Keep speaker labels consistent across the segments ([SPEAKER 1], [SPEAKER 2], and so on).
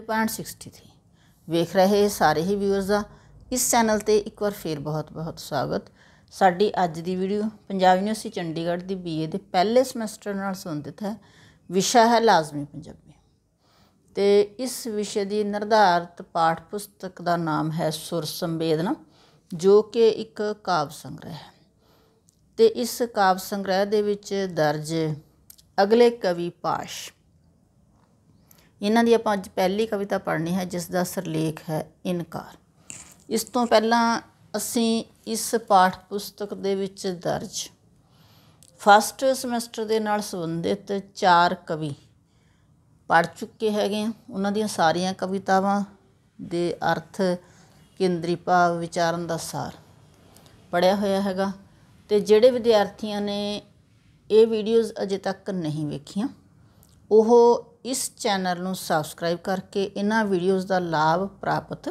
[SPEAKER 1] ਤੇ ਵੇਖ ਰਹੇ ਸਾਰੇ ਹੀ ਵਿਊਅਰਸ ਦਾ ਇਸ ਚੈਨਲ ਤੇ ਇੱਕ ਵਾਰ ਫੇਰ ਬਹੁਤ ਬਹੁਤ ਸਵਾਗਤ ਸਾਡੀ ਅੱਜ ਦੀ ਵੀਡੀਓ ਪੰਜਾਬ ਯੂਨੀਵਰਸਿਟੀ ਚੰਡੀਗੜ੍ਹ ਦੀ ਬੀਏ ਦੇ ਪਹਿਲੇ ਸਮੈਸਟਰ ਨਾਲ ਸੰਬੰਧਿਤ ਹੈ ਵਿਸ਼ਾ ਹੈ ਲਾਜ਼ਮੀ ਪੰਜਾਬੀ ਤੇ ਇਸ ਵਿਸ਼ੇ ਦੀ ਨਿਰਧਾਰਤ ਪਾਠ ਪੁਸਤਕ ਦਾ ਨਾਮ ਹੈ ਸੁਰ ਸੰਵੇਦਨਾ ਜੋ ਕਿ ਇੱਕ ਕਾਵ ਸੰਗ੍ਰਹਿ ਹੈ ਤੇ ਇਸ ਕਾਵ ਸੰਗ੍ਰਹਿ ਦੇ ਵਿੱਚ ਦਰਜ ਅਗਲੇ ਕਵੀ ਪਾਸ਼ ਇਹਨਾਂ ਦੀ ਆਪਾਂ ਅੱਜ ਪਹਿਲੀ ਕਵਿਤਾ ਪੜ੍ਹਨੀ ਹੈ ਜਿਸ ਦਾ ਸਿਰਲੇਖ ਹੈ ਇਨਕਾਰ ਇਸ ਤੋਂ ਪਹਿਲਾਂ ਅਸੀਂ ਇਸ ਪਾਠ ਪੁਸਤਕ ਦੇ ਵਿੱਚ ਦਰਜ ਫਸਟ ਸਮੈਸਟਰ ਦੇ ਨਾਲ ਸੰਬੰਧਿਤ ਚਾਰ ਕਵੀ ਪੜ ਚੁੱਕੇ ਹੈਗੇ ਉਹਨਾਂ ਦੀਆਂ ਸਾਰੀਆਂ ਕਵਿਤਾਵਾਂ ਦੇ ਅਰਥ ਕੇਂਦਰੀ ਭਾਵ ਵਿਚਾਰਨ ਦਾ ਸਾਰ ਪੜਿਆ ਹੋਇਆ ਹੈਗਾ ਤੇ ਜਿਹੜੇ ਵਿਦਿਆਰਥੀਆਂ ਨੇ ਇਹ ਵੀਡੀਓਜ਼ ਅਜੇ ਤੱਕ ਨਹੀਂ ਵੇਖੀਆਂ ਉਹ ਇਸ ਚੈਨਲ ਨੂੰ ਸਬਸਕ੍ਰਾਈਬ ਕਰਕੇ ਇਹਨਾਂ ਵੀਡੀਓਜ਼ ਦਾ ਲਾਭ ਪ੍ਰਾਪਤ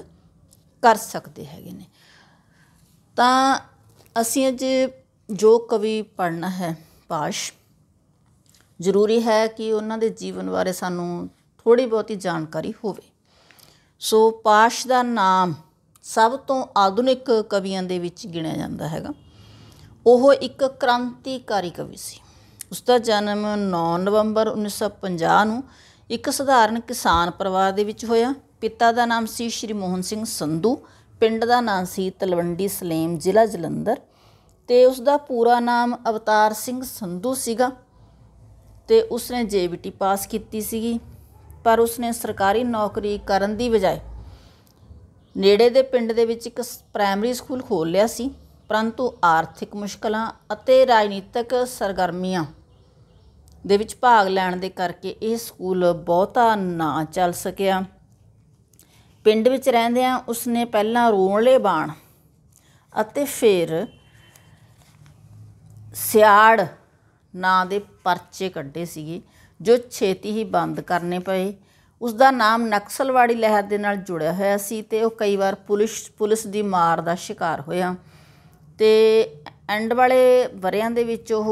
[SPEAKER 1] ਕਰ ਸਕਦੇ ਹੈਗੇ ਨੇ ਤਾਂ ਅਸੀਂ ਅੱਜ ਜੋ ਕਵੀ ਪੜਨਾ ਹੈ ਪਾਸ਼ ਜ਼ਰੂਰੀ ਹੈ ਕਿ ਉਹਨਾਂ ਦੇ ਜੀਵਨ ਬਾਰੇ ਸਾਨੂੰ ਥੋੜੀ ਬਹੁਤੀ ਜਾਣਕਾਰੀ ਹੋਵੇ ਸੋ ਪਾਸ਼ ਦਾ ਨਾਮ ਸਭ ਤੋਂ ਆਧੁਨਿਕ ਕਵੀਆਂ ਦੇ ਵਿੱਚ ਗਿਣਿਆ ਜਾਂਦਾ ਹੈਗਾ ਉਹ ਇੱਕ ਕ੍ਰਾਂਤੀਕਾਰੀ ਕਵੀ ਸੀ ਉਸ ਦਾ ਜਨਮ 9 ਨਵੰਬਰ 1950 ਨੂੰ ਇੱਕ ਸਧਾਰਨ ਕਿਸਾਨ ਪਰਿਵਾਰ ਦੇ ਵਿੱਚ ਹੋਇਆ ਪਿਤਾ ਦਾ ਨਾਮ ਸੀ ਸ਼੍ਰੀ ਮੋਹਨ ਸਿੰਘ ਸੰਧੂ ਪਿੰਡ ਦਾ ਨਾਮ ਸੀ ਤਲਵੰਡੀ ਸਲੇਮ ਜ਼ਿਲ੍ਹਾ ਜਲੰਧਰ ਤੇ ਉਸ ਦਾ ਪੂਰਾ ਨਾਮ ਅਵਤਾਰ ਸਿੰਘ ਸੰਧੂ ਸੀਗਾ ਤੇ ਉਸਨੇ ਜੇਬੀਟੀ ਪਾਸ ਕੀਤੀ ਸੀਗੀ ਪਰ ਉਸਨੇ ਸਰਕਾਰੀ ਨੌਕਰੀ ਕਰਨ ਦੀ ਬਜਾਏ ਨੇੜੇ ਦੇ ਪਿੰਡ ਦੇ ਵਿੱਚ ਇੱਕ ਪ੍ਰਾਇਮਰੀ ਸਕੂਲ ਖੋਲ ਲਿਆ ਸੀ ਪਰੰਤੂ ਆਰਥਿਕ ਮੁਸ਼ਕਲਾਂ ਅਤੇ ਰਾਜਨੀਤਿਕ ਸਰਗਰਮੀਆਂ ਦੇ ਵਿੱਚ ਭਾਗ ਲੈਣ ਦੇ ਕਰਕੇ ਇਹ ਸਕੂਲ ਬਹੁਤਾ ਨਾ ਚੱਲ ਸਕਿਆ ਪਿੰਡ ਵਿੱਚ ਰਹਿੰਦੇ ਆ ਉਸਨੇ ਪਹਿਲਾਂ ਰੋਣਲੇ ਬਾਣ ਅਤੇ ਫਿਰ ਸਿਆੜ ਨਾਂ ਦੇ ਪਰਚੇ ਕੱਢੇ ਸੀਗੇ ਜੋ ਛੇਤੀ ਹੀ ਬੰਦ ਕਰਨੇ ਪਏ ਉਸ ਦਾ ਨਾਮ ਨਕਸਲਵਾੜੀ ਲਹਿਰ ਦੇ ਨਾਲ ਜੁੜਿਆ ਹੋਇਆ ਸੀ ਤੇ ਉਹ ਕਈ ਵਾਰ ਪੁਲਿਸ ਪੁਲਿਸ ਦੀ ਮਾਰ ਦਾ ਸ਼ਿਕਾਰ ਹੋਇਆ ਤੇ ਐਂਡ ਵਾਲੇ ਵਰਿਆਂ ਦੇ ਵਿੱਚ ਉਹ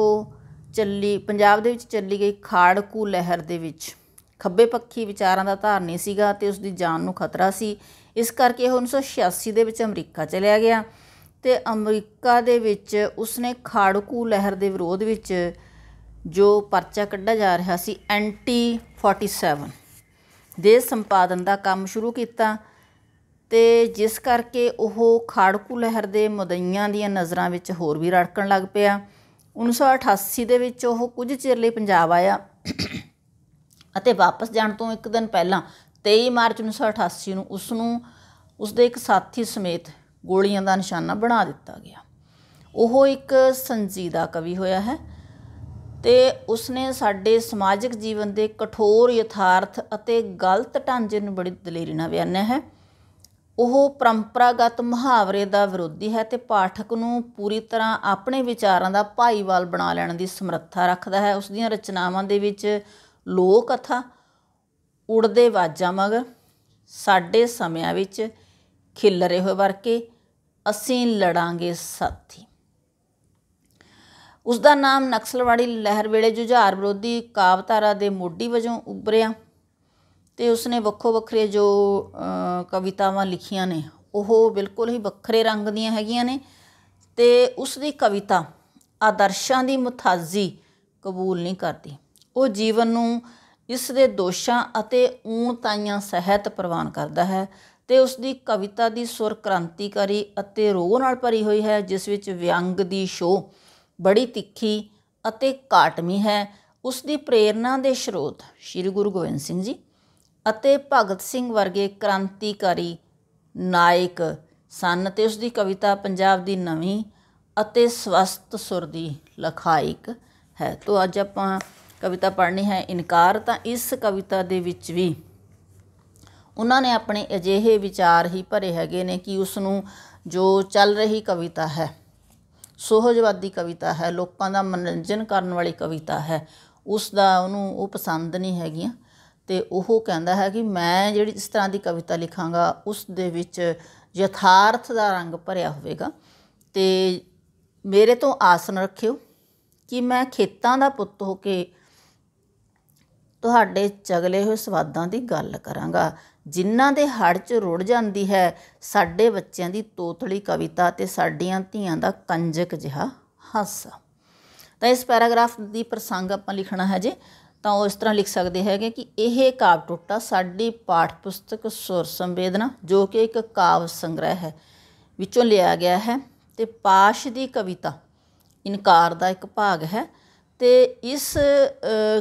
[SPEAKER 1] ਚੱਲੀ ਪੰਜਾਬ ਦੇ ਵਿੱਚ ਚੱਲੀ ਗਈ ਖਾੜਕੂ ਲਹਿਰ ਦੇ ਵਿੱਚ ਖੱਬੇ ਪੱਖੀ ਵਿਚਾਰਾਂ ਦਾ ਧਾਰਨੀ ਸੀਗਾ ਤੇ ਉਸ ਦੀ ਜਾਨ ਨੂੰ ਖਤਰਾ ਸੀ ਇਸ ਕਰਕੇ ਉਹ 1986 ਦੇ ਵਿੱਚ ਅਮਰੀਕਾ ਚਲਿਆ ਗਿਆ ਤੇ ਅਮਰੀਕਾ ਦੇ ਵਿੱਚ ਉਸਨੇ ਖਾੜਕੂ ਲਹਿਰ ਦੇ ਵਿਰੋਧ ਵਿੱਚ ਜੋ ਪਰਚਾ ਕੱਢਿਆ ਜਾ ਰਿਹਾ ਸੀ ਐਂਟੀ 47 ਦੇ ਸੰਪਾਦਨ ਦਾ ਕੰਮ ਸ਼ੁਰੂ ਕੀਤਾ ਤੇ ਜਿਸ ਕਰਕੇ ਉਹ ਖਾੜਕੂ ਲਹਿਰ ਦੇ ਮੁਦਈਆਂ ਦੀਆਂ ਨਜ਼ਰਾਂ ਵਿੱਚ ਹੋਰ ਵੀ ਰੜਕਣ ਲੱਗ ਪਿਆ 1988 ਦੇ ਵਿੱਚ ਉਹ ਕੁਝ ਚਿਰ ਲਈ ਪੰਜਾਬ ਆਇਆ ਅਤੇ ਵਾਪਸ ਜਾਣ ਤੋਂ ਇੱਕ ਦਿਨ ਪਹਿਲਾਂ 23 ਮਾਰਚ 1988 ਨੂੰ ਉਸ ਨੂੰ ਉਸ ਦੇ ਇੱਕ ਸਾਥੀ ਸਮੇਤ ਗੋਲੀਆਂ ਦਾ ਨਿਸ਼ਾਨਾ ਬਣਾ ਦਿੱਤਾ ਗਿਆ ਉਹ ਇੱਕ ਸੰਜੀਦਾ ਕਵੀ ਹੋਇਆ ਹੈ ਤੇ ਉਸਨੇ ਸਾਡੇ ਸਮਾਜਿਕ ਜੀਵਨ ਦੇ ਕਠੋਰ ਯਥਾਰਥ ਅਤੇ ਗਲਤ ਢਾਂਚੇ ਨੂੰ ਬੜੀ ਦਲੇਰੀ ਨਾਲ ਬਿਆਨਿਆ ਹੈ ਉਹ ਪਰੰਪਰਾਗਤ ਮੁਹਾਵਰੇ ਦਾ ਵਿਰੋਧੀ ਹੈ ਤੇ ਪਾਠਕ ਨੂੰ ਪੂਰੀ ਤਰ੍ਹਾਂ ਆਪਣੇ ਵਿਚਾਰਾਂ ਦਾ ਭਾਈਵਾਲ ਬਣਾ ਲੈਣ ਦੀ ਸਮਰੱਥਾ ਰੱਖਦਾ ਹੈ ਉਸ ਦੀਆਂ ਰਚਨਾਵਾਂ ਦੇ ਵਿੱਚ ਲੋਕ ਕਥਾ ਉੜਦੇ ਵਾਜਾਂ ਮਗਰ ਸਾਡੇ ਸਮਿਆਂ ਵਿੱਚ ਖਿਲਰੇ ਹੋਏ ਵਰਕੇ ਅਸੀਂ ਲੜਾਂਗੇ ਸਾਥੀ ਉਸ ਦਾ ਨਾਮ ਨਕਸਲਵਾੜੀ ਲਹਿਰ ਵੇਲੇ ਜੁਝਾਰ ਵਿਰੋਧੀ ਕਾਵਤਾਰਾ ਦੇ ਮੋਢੀ ਵਜੋਂ ਉੱਭਰਿਆ ਤੇ ਉਸਨੇ ਵੱਖੋ ਵੱਖਰੇ ਜੋ ਕਵਿਤਾਵਾਂ ਲਿਖੀਆਂ ਨੇ ਉਹ ਬਿਲਕੁਲ ਹੀ ਵੱਖਰੇ ਰੰਗ ਦੀਆਂ ਹੈਗੀਆਂ ਨੇ ਤੇ ਉਸ ਦੀ ਕਵਿਤਾ ਆਦਰਸ਼ਾਂ ਦੀ ਮੁਥਾਜ਼ੀ ਕਬੂਲ ਨਹੀਂ ਕਰਦੀ ਉਹ ਜੀਵਨ ਨੂੰ ਇਸ ਦੇ ਦੋਸ਼ਾਂ ਅਤੇ ਊਣਤਾਈਆਂ ਸਹਿਤ ਪ੍ਰਵਾਨ ਕਰਦਾ ਹੈ ਤੇ ਉਸ ਦੀ ਕਵਿਤਾ ਦੀ ਸੁਰ ਕ੍ਰਾਂਤੀਕਾਰੀ ਅਤੇ ਰੋਹ ਨਾਲ ਭਰੀ ਹੋਈ ਹੈ ਜਿਸ ਵਿੱਚ ਵਿਅੰਗ ਦੀ ਸ਼ੋ ਬੜੀ ਤਿੱਖੀ ਅਤੇ ਕਾਟਮੀ ਹੈ ਉਸ ਦੀ ਪ੍ਰੇਰਣਾ ਦੇ ਸਰੋਤ ਸ੍ਰੀ ਗੁਰੂ ਗੋਬਿੰਦ ਸਿੰਘ ਜੀ ਅਤੇ ਭਗਤ ਸਿੰਘ ਵਰਗੇ ਕ੍ਰਾਂਤੀਕਾਰੀ ਨਾਇਕ ਸਨ ਤੇ ਉਸ ਦੀ ਕਵਿਤਾ ਪੰਜਾਬ ਦੀ ਨਵੀਂ ਅਤੇ ਸਵਸਤ ਸੁਰ ਦੀ ਲਖਾਇਕ ਹੈ ਤੋਂ ਅੱਜ ਆਪਾਂ ਕਵਿਤਾ ਪੜ੍ਹਨੀ ਹੈ ਇਨਕਾਰ ਤਾਂ ਇਸ ਕਵਿਤਾ ਦੇ ਵਿੱਚ ਵੀ ਉਹਨਾਂ ਨੇ ਆਪਣੇ ਅਜਿਹੇ ਵਿਚਾਰ ਹੀ ਭਰੇ ਹੈਗੇ ਨੇ ਕਿ ਉਸ ਨੂੰ ਜੋ ਚੱਲ ਰਹੀ ਕਵਿਤਾ ਹੈ ਸੋਹਜਵਾਦੀ ਕਵਿਤਾ ਹੈ ਲੋਕਾਂ ਦਾ ਮਨੋਰੰਜਨ ਕਰਨ ਵਾਲੀ ਕਵਿਤਾ ਹੈ ਉਸ ਦਾ ਉਹਨੂੰ ਉਹ ਪਸੰਦ ਨਹੀਂ ਹੈਗੀਆਂ ਤੇ ਉਹ ਕਹਿੰਦਾ ਹੈ ਕਿ ਮੈਂ ਜਿਹੜੀ ਇਸ ਤਰ੍ਹਾਂ ਦੀ ਕਵਿਤਾ ਲਿਖਾਂਗਾ ਉਸ ਦੇ ਵਿੱਚ ਯਥਾਰਥ ਦਾ ਰੰਗ ਭਰਿਆ ਹੋਵੇਗਾ ਤੇ ਮੇਰੇ ਤੋਂ ਆਸਨ ਰੱਖਿਓ ਕਿ ਮੈਂ ਖੇਤਾਂ ਦਾ ਪੁੱਤ ਹੋ ਕੇ ਤੁਹਾਡੇ ਚਗਲੇ ਹੋਏ ਸਵਾਦਾਂ ਦੀ ਗੱਲ ਕਰਾਂਗਾ ਜਿਨ੍ਹਾਂ ਦੇ ਹੜ 'ਚ ਰੁੜ ਜਾਂਦੀ ਹੈ ਸਾਡੇ ਬੱਚਿਆਂ ਦੀ ਤੋਤਲੀ ਕਵਿਤਾ ਤੇ ਸਾਡੀਆਂ ਧੀਆਂ ਦਾ ਕੰਜਕ ਜਿਹਾ ਹਾਸਾ ਤਾਂ ਇਸ ਪੈਰਾਗ੍ਰਾਫ ਦੀ ਪ੍ਰਸੰਗ ਆਪਾਂ ਲਿਖਣਾ ਹੈ ਜੇ ਤਾਂ ਉਹ ਇਸ ਤਰ੍ਹਾਂ ਲਿਖ ਸਕਦੇ ਹੈਗੇ ਕਿ ਇਹ ਕਾਵ ਟੋਟਾ ਸਾਡੀ ਪਾਠ ਪੁਸਤਕ ਸੁਰ ਸੰਵੇਦਨਾ ਜੋ ਕਿ ਇੱਕ ਕਾਵ ਸੰਗ੍ਰਹਿ ਹੈ ਵਿੱਚੋਂ ਲਿਆ ਗਿਆ ਹੈ ਤੇ ਪਾਸ਼ ਦੀ ਕਵਿਤਾ ਇਨਕਾਰ ਦਾ ਇੱਕ ਭਾਗ ਹੈ ਤੇ ਇਸ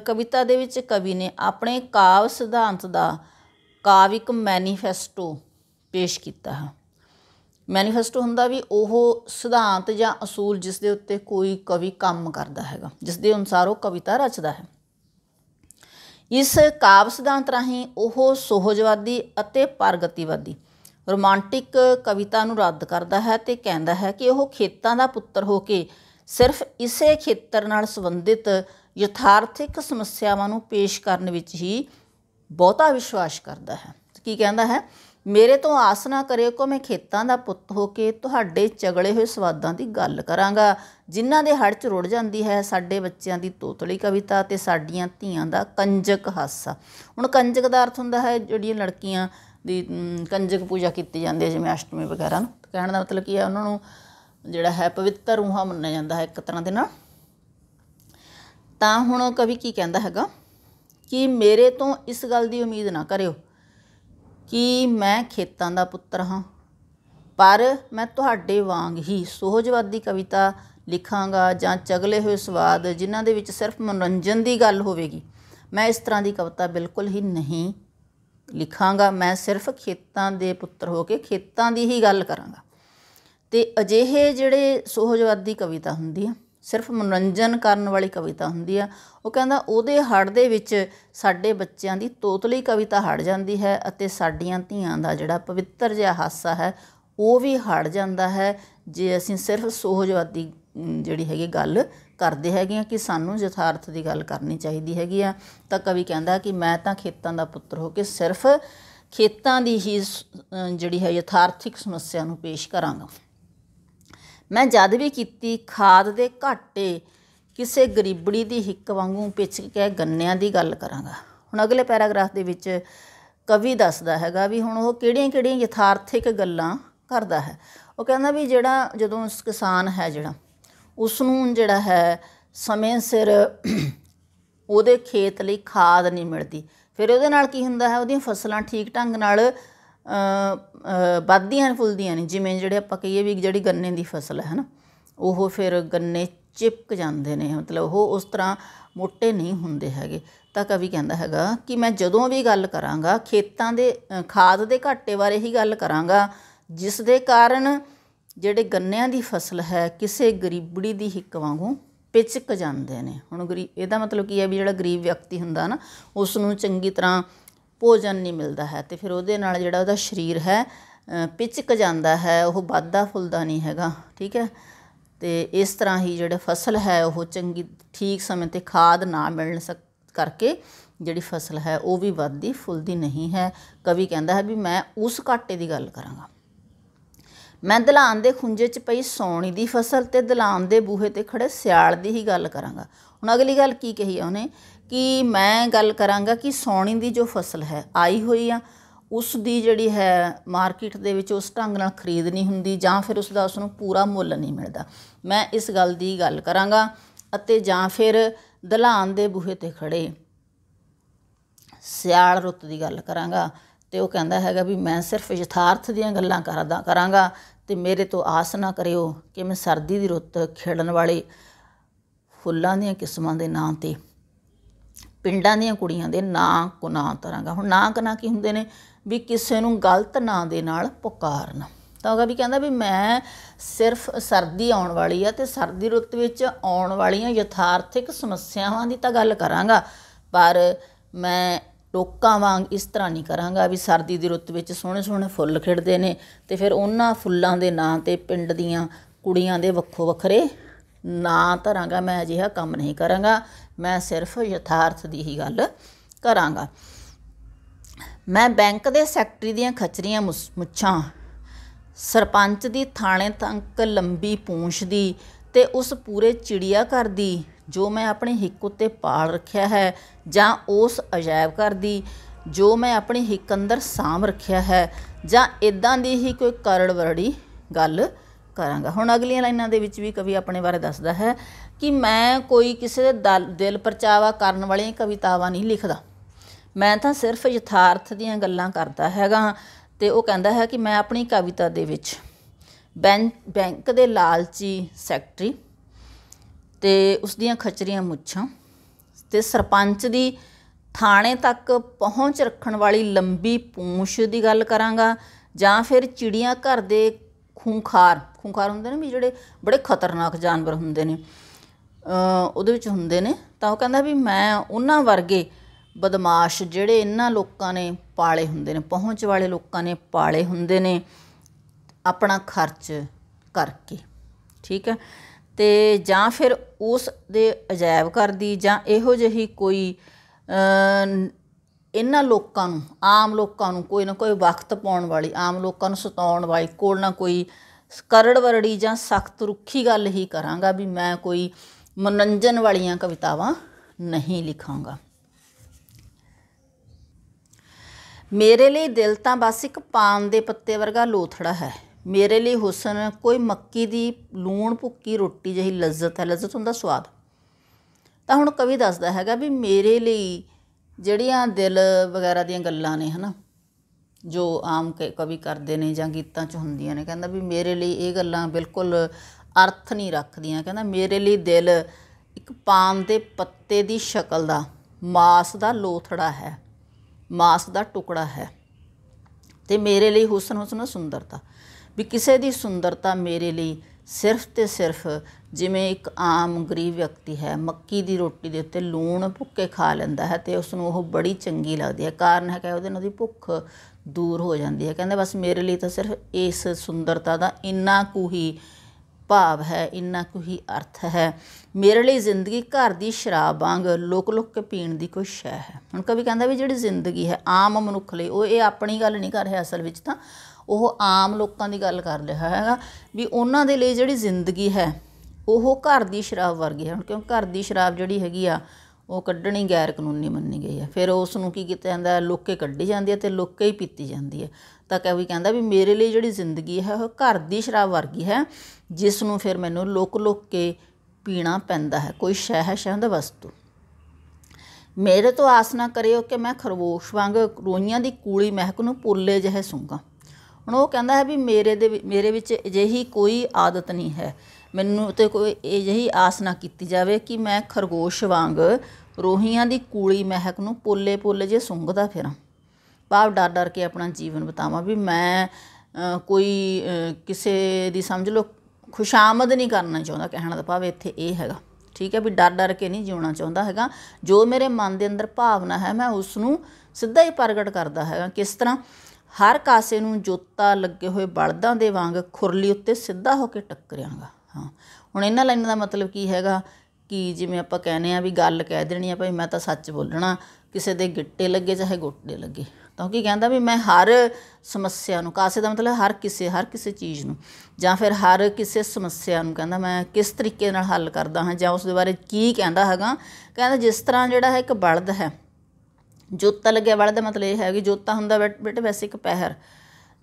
[SPEAKER 1] ਕਵਿਤਾ ਦੇ ਵਿੱਚ ਕਵੀ ਨੇ ਆਪਣੇ ਕਾਵ ਸਿਧਾਂਤ ਦਾ ਕਾਵਿਕ ਮੈਨੀਫੈਸਟੋ ਪੇਸ਼ ਕੀਤਾ ਹੈ ਮੈਨੀਫੈਸਟੋ ਹੁੰਦਾ ਵੀ ਉਹ ਸਿਧਾਂਤ ਜਾਂ ਅਸੂਲ ਜਿਸ ਦੇ ਉੱਤੇ ਕੋਈ ਕਵੀ ਕੰਮ ਕਰਦਾ ਹੈਗਾ ਜਿਸ ਦੇ ਅਨੁਸਾਰ ਉਹ ਕਵਿਤਾ ਰਚਦਾ ਹੈ ਇਸ ਕਾਵ ਸਿਧਾਂਤ ਰਾਹੀਂ ਉਹ ਸੋਹਜਵਾਦੀ ਅਤੇ ਪ੍ਰਗਤੀਵਾਦੀ ਰੋਮਾਂਟਿਕ ਕਵਿਤਾ ਨੂੰ ਰੱਦ ਕਰਦਾ ਹੈ ਤੇ ਕਹਿੰਦਾ ਹੈ ਕਿ ਉਹ ਖੇਤਾਂ ਦਾ ਪੁੱਤਰ ਹੋ ਕੇ ਸਿਰਫ ਇਸੇ ਖੇਤਰ ਨਾਲ ਸੰਬੰਧਿਤ ਯਥਾਰਥਿਕ ਸਮੱਸਿਆਵਾਂ ਨੂੰ ਪੇਸ਼ ਕਰਨ ਵਿੱਚ ਹੀ ਬਹੁਤਾ ਵਿਸ਼ਵਾਸ ਕਰਦਾ ਹੈ ਕੀ ਕਹਿੰਦਾ ਹੈ ਮੇਰੇ ਤੋਂ ਆਸ ਨਾ ਕਰਿਓ ਕੋ ਮੈਂ ਖੇਤਾਂ ਦਾ ਪੁੱਤ ਹੋ ਕੇ ਤੁਹਾਡੇ ਚਗਲੇ ਹੋਏ ਸਵਾਦਾਂ ਦੀ ਗੱਲ ਕਰਾਂਗਾ ਜਿਨ੍ਹਾਂ ਦੇ ਹੜ ਚ ਰੁੜ ਜਾਂਦੀ ਹੈ ਸਾਡੇ ਬੱਚਿਆਂ ਦੀ ਤੋਤਲੀ ਕਵਿਤਾ ਤੇ ਸਾਡੀਆਂ ਧੀਆਂ ਦਾ ਕੰਜਕ ਹਾਸਾ ਹੁਣ ਕੰਜਕ ਦਾ ਅਰਥ ਹੁੰਦਾ ਹੈ ਜਿਹੜੀਆਂ ਲੜਕੀਆਂ ਦੀ ਕੰਜਕ ਪੂਜਾ ਕੀਤੀ ਜਾਂਦੀ ਹੈ ਜਿਵੇਂ ਅਸ਼ਟਮੀ ਵਗੈਰਾ ਨੂੰ ਕਹਿਣ ਦਾ ਮਤਲਬ ਕੀ ਹੈ ਉਹਨਾਂ ਨੂੰ ਜਿਹੜਾ ਹੈ ਪਵਿੱਤਰ ਰੂਹਾ ਮੰਨਿਆ ਜਾਂਦਾ ਹੈ ਇੱਕ ਤਰ੍ਹਾਂ ਦੇ ਨਾਲ ਤਾਂ ਹੁਣ ਕਵੀ ਕੀ ਕਹਿੰਦਾ ਹੈਗਾ ਕਿ ਮੇਰੇ ਤੋਂ ਇਸ ਗੱਲ ਦੀ ਉਮੀਦ ਨਾ ਕਰਿਓ ਕਿ ਮੈਂ ਖੇਤਾਂ ਦਾ ਪੁੱਤਰ ਹਾਂ ਪਰ ਮੈਂ ਤੁਹਾਡੇ ਵਾਂਗ ਹੀ ਸੋਹਜਵਾਦੀ ਕਵਿਤਾ ਲਿਖਾਂਗਾ ਜਾਂ ਚਗਲੇ ਹੋਏ ਸਵਾਦ ਜਿਨ੍ਹਾਂ ਦੇ ਵਿੱਚ ਸਿਰਫ ਮਨੋਰੰਜਨ ਦੀ ਗੱਲ ਹੋਵੇਗੀ ਮੈਂ ਇਸ ਤਰ੍ਹਾਂ ਦੀ ਕਵਿਤਾ ਬਿਲਕੁਲ ਹੀ ਨਹੀਂ ਲਿਖਾਂਗਾ ਮੈਂ ਸਿਰਫ ਖੇਤਾਂ ਦੇ ਪੁੱਤਰ ਹੋ ਕੇ ਖੇਤਾਂ ਦੀ ਹੀ ਗੱਲ ਕਰਾਂਗਾ ਤੇ ਅਜਿਹੇ ਜਿਹੜੇ ਸੋਹਜਵਾਦੀ ਕਵਿਤਾ ਹੁੰਦੀ ਆ ਸਿਰਫ ਮਨੋਰੰਜਨ ਕਰਨ ਵਾਲੀ ਕਵਿਤਾ ਹੁੰਦੀ ਆ ਉਹ ਕਹਿੰਦਾ ਉਹਦੇ ਹੜ ਦੇ ਵਿੱਚ ਸਾਡੇ ਬੱਚਿਆਂ ਦੀ ਤੋਤਲੀ ਕਵਿਤਾ ਹੜ ਜਾਂਦੀ ਹੈ ਅਤੇ ਸਾਡੀਆਂ ਧੀਆਂ ਦਾ ਜਿਹੜਾ ਪਵਿੱਤਰ ਜਿਹਾ ਹਾਸਾ ਹੈ ਉਹ ਵੀ ਹੜ ਜਾਂਦਾ ਹੈ ਜੇ ਅਸੀਂ ਸਿਰਫ ਸੋਹਜਵਾਦੀ ਜਿਹੜੀ ਹੈਗੀ ਗੱਲ ਕਰਦੇ ਹੈਗੇ ਆ ਕਿ ਸਾਨੂੰ ਯਥਾਰਥ ਦੀ ਗੱਲ ਕਰਨੀ ਚਾਹੀਦੀ ਹੈਗੀ ਆ ਤਾਂ ਕਵੀ ਕਹਿੰਦਾ ਕਿ ਮੈਂ ਤਾਂ ਖੇਤਾਂ ਦਾ ਪੁੱਤਰ ਹੋ ਕੇ ਸਿਰਫ ਖੇਤਾਂ ਦੀ ਹੀ ਜਿਹੜੀ ਹੈ ਯਥਾਰਥਿਕ ਸਮੱਸਿਆ ਨੂੰ ਪੇਸ਼ ਕਰਾਂਗਾ ਮੈਂ ਜਦ ਵੀ ਕੀਤੀ ਖਾਦ ਦੇ ਘਾਟੇ ਕਿਸੇ ਗਰੀਬੜੀ ਦੀ ਹਿੱਕ ਵਾਂਗੂ ਪਿੱਛ ਕੇ ਗੰਨਿਆਂ ਦੀ ਗੱਲ ਕਰਾਂਗਾ ਹੁਣ ਅਗਲੇ ਪੈਰਾਗ੍ਰਾਫ ਦੇ ਵਿੱਚ ਕਵੀ ਦੱਸਦਾ ਹੈਗਾ ਵੀ ਹੁਣ ਉਹ ਕਿਹੜੀਆਂ-ਕਿਹੜੀਆਂ ਯਥਾਰਥਿਕ ਗੱਲਾਂ ਕਰਦਾ ਹੈ ਉਹ ਕਹਿੰਦਾ ਵੀ ਜਿਹੜਾ ਜਦੋਂ ਉਸ ਕਿਸਾਨ ਹੈ ਜਿਹੜਾ ਉਸ ਨੂੰ ਜਿਹੜਾ ਹੈ ਸਮੇਂ ਸਿਰ ਉਹਦੇ ਖੇਤ ਲਈ ਖਾਦ ਨਹੀਂ ਮਿਲਦੀ ਫਿਰ ਉਹਦੇ ਨਾਲ ਕੀ ਹੁੰਦਾ ਹੈ ਉਹਦੀਆਂ ਫਸਲਾਂ ਠੀਕ ਢੰਗ ਨਾਲ ਵੱਧਦੀਆਂ ਫੁੱਲਦੀਆਂ ਨੇ ਜਿਵੇਂ ਜਿਹੜੇ ਆਪਾਂ ਕਹੀਏ ਵੀ ਜਿਹੜੀ ਗੰਨੇ ਦੀ ਫਸਲ ਹੈ ਹਨਾ ਉਹ ਫਿਰ ਗੰਨੇ ਚਿਪਕ ਜਾਂਦੇ ਨੇ ਮਤਲਬ ਉਹ ਉਸ ਤਰ੍ਹਾਂ ਮੋٹے ਨਹੀਂ ਹੁੰਦੇ ਹੈਗੇ ਤਾਂ ਕਵੀ ਕਹਿੰਦਾ ਹੈਗਾ ਕਿ ਮੈਂ ਜਦੋਂ ਵੀ ਗੱਲ ਕਰਾਂਗਾ ਖੇਤਾਂ ਦੇ ਖਾਦ ਦੇ ਘਾਟੇ ਬਾਰੇ ਹੀ ਗੱਲ ਕਰਾਂਗਾ ਜਿਸ ਦੇ ਕਾਰਨ ਜਿਹੜੇ ਗੰਨਿਆਂ ਦੀ ਫਸਲ ਹੈ ਕਿਸੇ ਗਰੀਬੜੀ ਦੀ ਹਿੱਕ ਵਾਂਗੂ ਪਿਚਕ ਜਾਂਦੇ ਨੇ ਹੁਣ ਗਰੀਬ ਇਹਦਾ ਮਤਲਬ ਕੀ ਹੈ ਵੀ ਜਿਹੜਾ ਗਰੀਬ ਵਿਅਕਤੀ ਹੁੰਦਾ ਨਾ ਉਸ ਨੂੰ ਚੰਗੀ ਤਰ੍ਹਾਂ ਭੋਜਨ ਨਹੀਂ ਮਿਲਦਾ ਹੈ ਤੇ ਫਿਰ ਉਹਦੇ ਨਾਲ ਜਿਹੜਾ ਉਹਦਾ ਸਰੀਰ ਹੈ ਪਿਚਕ ਜਾਂਦਾ ਹੈ ਉਹ ਵੱਧਦਾ ਫੁੱਲਦਾ ਨਹੀਂ ਹੈਗਾ ਠੀਕ ਹੈ ਤੇ ਇਸ ਤਰ੍ਹਾਂ ਹੀ ਜਿਹੜਾ ਫਸਲ ਹੈ ਉਹ ਚੰਗੀ ਠੀਕ ਸਮੇਂ ਤੇ ਖਾਦ ਨਾ ਮਿਲਣ ਕਰਕੇ ਜਿਹੜੀ ਫਸਲ ਹੈ ਉਹ ਵੀ ਵੱਧਦੀ ਫੁੱਲਦੀ ਨਹੀਂ ਹੈ ਕਵੀ ਕਹਿੰਦਾ ਹੈ ਵੀ ਮੈਂ ਉਸ ਘਾਟੇ ਦੀ ਗੱਲ ਕਰਾਂਗਾ ਮੈਂ ਦਲਾਨ ਦੇ ਖੁੰਝੇ 'ਚ ਪਈ ਸੌਣੀ ਦੀ ਫਸਲ ਤੇ ਦਲਾਨ ਦੇ ਬੂਹੇ ਤੇ ਖੜੇ ਸਿਆਲ ਦੀ ਹੀ ਗੱਲ ਕਰਾਂਗਾ ਹੁਣ ਅਗਲੀ ਗੱਲ ਕੀ ਕਹੀ ਆ ਉਹਨੇ ਕਿ ਮੈਂ ਗੱਲ ਕਰਾਂਗਾ ਕਿ ਸੌਣੀ ਦੀ ਜੋ ਫਸਲ ਹੈ ਆਈ ਹੋਈ ਆ ਉਸ ਦੀ ਜਿਹੜੀ ਹੈ ਮਾਰਕੀਟ ਦੇ ਵਿੱਚ ਉਸ ਢੰਗ ਨਾਲ ਖਰੀਦ ਨਹੀਂ ਹੁੰਦੀ ਜਾਂ ਫਿਰ ਉਸ ਦਾ ਉਸ ਨੂੰ ਪੂਰਾ ਮੁੱਲ ਨਹੀਂ ਮਿਲਦਾ ਮੈਂ ਇਸ ਗੱਲ ਦੀ ਗੱਲ ਕਰਾਂਗਾ ਅਤੇ ਜਾਂ ਫਿਰ ਦਲਾਨ ਦੇ ਬੂਹੇ ਤੇ ਖੜੇ ਸਿਆਲ ਰੁੱਤ ਦੀ ਗੱਲ ਕਰਾਂਗਾ ਤੇ ਉਹ ਕਹਿੰਦਾ ਹੈਗਾ ਵੀ ਮੈਂ ਸਿਰਫ ਯਥਾਰਥ ਦੀਆਂ ਗੱਲਾਂ ਕਰਦਾ ਕਰਾਂਗਾ ਤੇ ਮੇਰੇ ਤੋਂ ਆਸ ਨਾ ਕਰਿਓ ਕਿ ਮੈਂ ਸਰਦੀ ਦੀ ਰੁੱਤ ਖੇਡਣ ਵਾਲੇ ਫੁੱਲਾਂ ਦੀਆਂ ਕਿਸਮਾਂ ਦੇ ਨਾਂ ਤੇ ਪਿੰਡਾਂ ਦੀਆਂ ਕੁੜੀਆਂ ਦੇ ਨਾਂ ਕੁਨਾ ਤਰਾਂਗਾ ਹੁਣ ਨਾਂ ਨਾਂ ਕੀ ਹੁੰਦੇ ਨੇ ਵੀ ਕਿਸੇ ਨੂੰ ਗਲਤ ਨਾਂ ਦੇ ਨਾਲ ਪੁਕਾਰਨਾ ਤਾਂ ਉਹਗਾ ਵੀ ਕਹਿੰਦਾ ਵੀ ਮੈਂ ਸਿਰਫ ਸਰਦੀ ਆਉਣ ਵਾਲੀ ਆ ਤੇ ਸਰਦੀ ਰੁੱਤ ਵਿੱਚ ਆਉਣ ਵਾਲੀਆਂ ਯਥਾਰਥਿਕ ਸਮੱਸਿਆਵਾਂ ਦੀ ਤਾਂ ਗੱਲ ਕਰਾਂਗਾ ਪਰ ਮੈਂ ਲੋਕਾਂ ਵਾਂਗ ਇਸ ਤਰ੍ਹਾਂ ਨਹੀਂ ਕਰਾਂਗਾ ਵੀ ਸਰਦੀ ਦੀ ਰੁੱਤ ਵਿੱਚ ਸੋਹਣੇ ਸੋਹਣੇ ਫੁੱਲ ਖਿੜਦੇ ਨੇ ਤੇ ਫਿਰ ਉਹਨਾਂ ਫੁੱਲਾਂ ਦੇ ਨਾਂ ਤੇ ਪਿੰਡ ਦੀਆਂ ਕੁੜੀਆਂ ਦੇ ਵੱਖੋ ਵੱਖਰੇ ਨਾਂ ਧਰਾਂਗਾ ਮੈਂ ਅਜਿਹਾ ਕੰਮ ਨਹੀਂ ਕਰਾਂਗਾ ਮੈਂ ਸਿਰਫ ਯਥਾਰਥ ਦੀ ਹੀ ਗੱਲ ਕਰਾਂਗਾ ਮੈਂ ਬੈਂਕ ਦੇ ਸੈਕਟਰੀ ਦੀਆਂ ਖਚਰੀਆਂ ਮੁੱਛਾਂ ਸਰਪੰਚ ਦੀ ਥਾਣੇ ਤੱਕ ਲੰਬੀ ਪੂੰਛ ਦੀ ਤੇ ਉਸ ਪੂਰੇ ਚਿੜੀਆ ਘਰ ਦੀ ਜੋ ਮੈਂ ਆਪਣੇ ਹਿੱਕ ਉੱਤੇ ਪਾਲ ਰੱਖਿਆ ਹੈ ਜਾਂ ਉਸ ਅਜਾਇਬ ਘਰ ਦੀ ਜੋ ਮੈਂ ਆਪਣੇ ਹਿੱਕ ਅੰਦਰ ਸਾਮ ਰੱਖਿਆ ਹੈ ਜਾਂ ਇਦਾਂ ਦੀ ਹੀ ਕੋਈ ਕਰੜ ਵਰੜੀ ਗੱਲ ਕਰਾਂਗਾ ਹੁਣ ਅਗਲੀਆਂ ਲਾਈਨਾਂ ਦੇ ਵਿੱਚ ਵੀ ਕਵੀ ਆਪਣੇ ਬਾਰੇ ਦੱਸਦਾ ਹੈ ਕਿ ਮੈਂ ਕੋਈ ਕਿਸੇ ਦੇ ਦਿਲ ਪਰਚਾਵਾ ਕਰਨ ਵਾਲੀਆਂ ਕਵਿਤਾਵਾਂ ਨਹੀਂ ਲਿਖਦਾ ਮੈਂ ਤਾਂ ਸਿਰਫ ਯਥਾਰਥ ਦੀਆਂ ਗੱਲਾਂ ਕਰਦਾ ਹੈਗਾ ਤੇ ਉਹ ਕਹਿੰਦਾ ਹੈ ਕਿ ਮੈਂ ਆਪਣੀ ਕਵਿਤਾ ਦੇ ਵਿੱਚ ਬੈਂਕ ਦੇ ਲਾਲਚੀ ਸੈਕਟਰੀ ਤੇ ਉਸ ਦੀਆਂ ਖਚਰੀਆਂ ਮੁੱਛਾਂ ਤੇ ਸਰਪੰਚ ਦੀ ਥਾਣੇ ਤੱਕ ਪਹੁੰਚ ਰੱਖਣ ਵਾਲੀ ਲੰਬੀ ਪੂਛ ਦੀ ਗੱਲ ਕਰਾਂਗਾ ਜਾਂ ਫਿਰ ਚਿੜੀਆਂ ਘਰ ਦੇ ਖੂੰਖਾਰ ਖੁੰਖਾਰ ਹੁੰਦੇ ਨੇ ਵੀ ਜਿਹੜੇ ਬੜੇ ਖਤਰਨਾਕ ਜਾਨਵਰ ਹੁੰਦੇ ਨੇ ਉਹਦੇ ਵਿੱਚ ਹੁੰਦੇ ਨੇ ਤਾਂ ਉਹ ਕਹਿੰਦਾ ਵੀ ਮੈਂ ਉਹਨਾਂ ਵਰਗੇ ਬਦਮਾਸ਼ ਜਿਹੜੇ ਇਹਨਾਂ ਲੋਕਾਂ ਨੇ ਪਾਲੇ ਹੁੰਦੇ ਨੇ ਪਹੁੰਚ ਵਾਲੇ ਲੋਕਾਂ ਨੇ ਪਾਲੇ ਹੁੰਦੇ ਨੇ ਆਪਣਾ ਖਰਚ ਕਰਕੇ ਠੀਕ ਹੈ ਤੇ ਜਾਂ ਫਿਰ ਉਸ ਦੇ ਅਜਾਇਬ ਕਰਦੀ ਜਾਂ ਇਹੋ ਜਿਹੀ ਕੋਈ ਇਹਨਾਂ ਲੋਕਾਂ ਨੂੰ ਆਮ ਲੋਕਾਂ ਨੂੰ ਕੋਈ ਨਾ ਕੋਈ ਵਕਤ ਪਾਉਣ ਵਾਲੀ ਆਮ ਲੋਕਾਂ ਨੂੰ ਸਤਾਉਣ ਵਾਲੀ ਕੋਲ ਨਾ ਕੋਈ ਕਰੜ ਵਰੜੀ ਜਾਂ ਸਖਤ ਰੁੱਖੀ ਗੱਲ ਹੀ ਕਰਾਂਗਾ ਵੀ ਮੈਂ ਕੋਈ ਮਨੰਜਨ ਵਾਲੀਆਂ ਕਵਿਤਾਵਾਂ ਨਹੀਂ ਲਿਖਾਂਗਾ ਮੇਰੇ ਲਈ ਦਿਲ ਤਾਂ ਬਸ ਇੱਕ ਪਾਨ ਦੇ ਪੱਤੇ ਵਰਗਾ ਲੋਥੜਾ ਹੈ ਮੇਰੇ ਲਈ ਹੁਸਨ ਕੋਈ ਮੱਕੀ ਦੀ ਲੂਣ ਭੁੱਕੀ ਰੋਟੀ ਜਿਹੀ ਲਜ਼ਤ ਹੈ ਲਜ਼ਤ ਹੁੰਦਾ ਸਵਾਦ ਤਾਂ ਹੁਣ ਕਵੀ ਦੱਸਦਾ ਹੈਗਾ ਵੀ ਮੇਰੇ ਲਈ ਜਿਹੜੀਆਂ ਦਿਲ ਵਗੈਰਾ ਦੀਆਂ ਗੱਲਾਂ ਨੇ ਹਨਾ ਜੋ ਆਮ ਕਵੀ ਕਰਦੇ ਨੇ ਜਾਂ ਗੀਤਾਂ 'ਚ ਹੁੰਦੀਆਂ ਨੇ ਕਹਿੰਦਾ ਵੀ ਮੇਰੇ ਲਈ ਇਹ ਗੱਲਾਂ ਬਿਲਕੁਲ ਅਰਥ ਨਹੀਂ ਰੱਖਦੀਆਂ ਕਹਿੰਦਾ ਮੇਰੇ ਲਈ ਦਿਲ ਇੱਕ ਪਾਮ ਦੇ ਪੱਤੇ ਦੀ ਸ਼ਕਲ ਦਾ ਮਾਸ ਦਾ ਲੋਥੜਾ ਹੈ ਮਾਸ ਦਾ ਟੁਕੜਾ ਹੈ ਤੇ ਮੇਰੇ ਲਈ ਹੁਸਨ ਹੁਸਨ ਸੁੰਦਰਤਾ ਵੀ ਕਿਸੇ ਦੀ ਸੁੰਦਰਤਾ ਮੇਰੇ ਲਈ ਸਿਰਫ ਤੇ ਸਿਰਫ ਜਿਵੇਂ ਇੱਕ ਆਮ ਗਰੀਬ ਵਿਅਕਤੀ ਹੈ ਮੱਕੀ ਦੀ ਰੋਟੀ ਦੇ ਉੱਤੇ ਲੂਣ ਭੁੱਕੇ ਖਾ ਲੈਂਦਾ ਹੈ ਤੇ ਉਸ ਨੂੰ ਉਹ ਬੜੀ ਚੰਗੀ ਲੱਗਦੀ ਹੈ ਕਾਰਨ ਹੈ ਕਿ ਉਹਦੇ ਨਾਲ ਦੀ ਭੁੱਖ ਦੂਰ ਹੋ ਜਾਂਦੀ ਹੈ ਕਹਿੰਦੇ ਬਸ ਮੇਰੇ ਲਈ ਤਾਂ ਸਿਰਫ ਇਸ ਸੁੰਦਰਤਾ ਦਾ ਇੰਨਾ ਕੁ ਹੀ ਭਾਵ ਹੈ ਇੰਨਾ ਕੁ ਹੀ ਅਰਥ ਹੈ ਮੇਰੇ ਲਈ ਜ਼ਿੰਦਗੀ ਘਰ ਦੀ ਸ਼ਰਾਬ ਵਾਂਗ ਲੋਕ ਲੋਕ ਕੇ ਪੀਣ ਦੀ ਕੋਈ ਸ਼ੈ ਹੈ ਹੁਣ ਕਵੀ ਕਹਿੰਦਾ ਵੀ ਜਿਹੜੀ ਜ਼ਿੰਦਗੀ ਹੈ ਆਮ ਮਨੁੱਖ ਲਈ ਉਹ ਇਹ ਆਪਣੀ ਗੱਲ ਨਹੀਂ ਕਰ ਰਿਹਾ ਅਸਲ ਵਿੱਚ ਤਾਂ ਉਹ ਆਮ ਲੋਕਾਂ ਦੀ ਗੱਲ ਕਰ ਰਿਹਾ ਹੈਗਾ ਵੀ ਉਹਨਾਂ ਦੇ ਲਈ ਜਿਹੜੀ ਜ਼ਿੰਦਗੀ ਹੈ ਉਹ ਘਰ ਦੀ ਸ਼ਰਾਬ ਵਰਗੀ ਹੈ ਹੁਣ ਕਿਉਂ ਘਰ ਦੀ ਸ਼ਰਾਬ ਜਿਹੜੀ ਹੈਗੀ ਆ ਉਹ ਕੱਢਣੀ ਗੈਰ ਕਾਨੂੰਨੀ ਮੰਨੀ ਗਈ ਹੈ ਫਿਰ ਉਸ ਨੂੰ ਕੀ ਕੀਤਾ ਜਾਂਦਾ ਲੋਕੇ ਕੇ ਕੱਢੀ ਜਾਂਦੀ ਹੈ ਤੇ ਲੋਕੇ ਕੇ ਹੀ ਪੀਤੀ ਜਾਂਦੀ ਹੈ ਤਾਂ ਵੀ ਕਹਿੰਦਾ ਵੀ ਮੇਰੇ ਲਈ ਜਿਹੜੀ ਜ਼ਿੰਦਗੀ ਹੈ ਉਹ ਘਰ ਦੀ ਸ਼ਰਾਬ ਵਰਗੀ ਹੈ ਜਿਸ ਨੂੰ ਫਿਰ ਮੈਨੂੰ ਲੋਕ ਲੋਕ ਕੇ ਪੀਣਾ ਪੈਂਦਾ ਹੈ ਕੋਈ ਸ਼ਹਿ ਹੈ ਦਾ ਵਸਤੂ ਮੇਰੇ ਤੋਂ ਆਸ ਨਾ ਕਰਿਓ ਕਿ ਮੈਂ ਖਰਗੋਸ਼ ਵਾਂਗ ਰੋਈਆਂ ਦੀ ਕੂਲੀ ਮਹਿਕ ਨੂੰ ਪੁੱਲੇ ਜਿਹੇ ਸੁੰਗਾ ਹੁਣ ਉਹ ਕਹਿੰਦਾ ਹੈ ਵੀ ਮੇਰੇ ਦੇ ਮੇਰੇ ਵਿੱਚ ਅਜਿਹੀ ਕੋਈ ਆਦਤ ਨਹੀਂ ਹੈ ਮੈਨੂੰ ਤੇ ਕੋਈ ਜਹੀ ਆਸ ਨਾ ਕੀਤੀ ਜਾਵੇ ਕਿ ਮੈਂ ਖਰਗੋਸ਼ ਵਾਂਗ ਰੋਹੀਆਂ ਦੀ ਕੂਲੀ ਮਹਿਕ ਨੂੰ ਪੋਲੇ ਪੋਲੇ ਜੇ ਸੁੰਘਦਾ ਫਿਰਾਂ ਭਾਵ ਡਰ ਡਰ ਕੇ ਆਪਣਾ ਜੀਵਨ ਬਤਾਵਾਂ ਵੀ ਮੈਂ ਕੋਈ ਕਿਸੇ ਦੀ ਸਮਝ ਲਓ ਖੁਸ਼ਾਮਦ ਨਹੀਂ ਕਰਨਾ ਚਾਹੁੰਦਾ ਕਹਿਣ ਦਾ ਭਾਵ ਇੱਥੇ ਇਹ ਹੈਗਾ ਠੀਕ ਹੈ ਵੀ ਡਰ ਡਰ ਕੇ ਨਹੀਂ ਜਿਉਣਾ ਚਾਹੁੰਦਾ ਹੈਗਾ ਜੋ ਮੇਰੇ ਮਨ ਦੇ ਅੰਦਰ ਭਾਵਨਾ ਹੈ ਮੈਂ ਉਸ ਨੂੰ ਸਿੱਧਾ ਹੀ ਪ੍ਰਗਟ ਕਰਦਾ ਹੈਗਾ ਕਿਸ ਤਰ੍ਹਾਂ ਹਰ ਕਾਸੇ ਨੂੰ ਜੋਤਾ ਲੱਗੇ ਹੋਏ ਬਲਦਾਂ ਦੇ ਵਾਂਗ ਖੁਰਲੀ ਉੱਤੇ ਸਿੱਧਾ ਹੋ ਕੇ ਟੱਕਰਿਆਂਗਾ ਹਾਂ ਹੁਣ ਇਹਨਾਂ ਲਾਈਨਾਂ ਦਾ ਮਤਲਬ ਕੀ ਹੈਗਾ ਕਿ ਜਿਵੇਂ ਆਪਾਂ ਕਹਿੰਦੇ ਆ ਵੀ ਗੱਲ ਕਹਿ ਦੇਣੀ ਆ ਭਾਈ ਮੈਂ ਤਾਂ ਸੱਚ ਬੋਲਣਾ ਕਿਸੇ ਦੇ ਗਿੱਟੇ ਲੱਗੇ ਚਾਹੇ ਗੋਟੇ ਲੱਗੇ ਤਾਂ ਕੀ ਕਹਿੰਦਾ ਵੀ ਮੈਂ ਹਰ ਸਮੱਸਿਆ ਨੂੰ ਕਾਸੇ ਦਾ ਮਤਲਬ ਹਰ ਕਿਸੇ ਹਰ ਕਿਸੇ ਚੀਜ਼ ਨੂੰ ਜਾਂ ਫਿਰ ਹਰ ਕਿਸੇ ਸਮੱਸਿਆ ਨੂੰ ਕਹਿੰਦਾ ਮੈਂ ਕਿਸ ਤਰੀਕੇ ਨਾਲ ਹੱਲ ਕਰਦਾ ਹਾਂ ਜਾਂ ਉਸ ਦੇ ਬਾਰੇ ਕੀ ਕਹਿੰਦਾ ਹੈਗਾ ਕਹਿੰਦਾ ਜਿਸ ਤਰ੍ਹਾਂ ਜਿਹੜਾ ਹੈ ਇੱਕ ਬਲਦ ਹੈ ਜੋਤਾ ਲੱਗਿਆ ਬਲਦ ਦਾ ਮਤਲਬ ਇਹ ਹੈ ਕਿ ਜੋਤਾ ਹੁੰਦਾ ਬੇਟੇ ਵੈਸੇ ਇੱਕ ਪਹਿਰ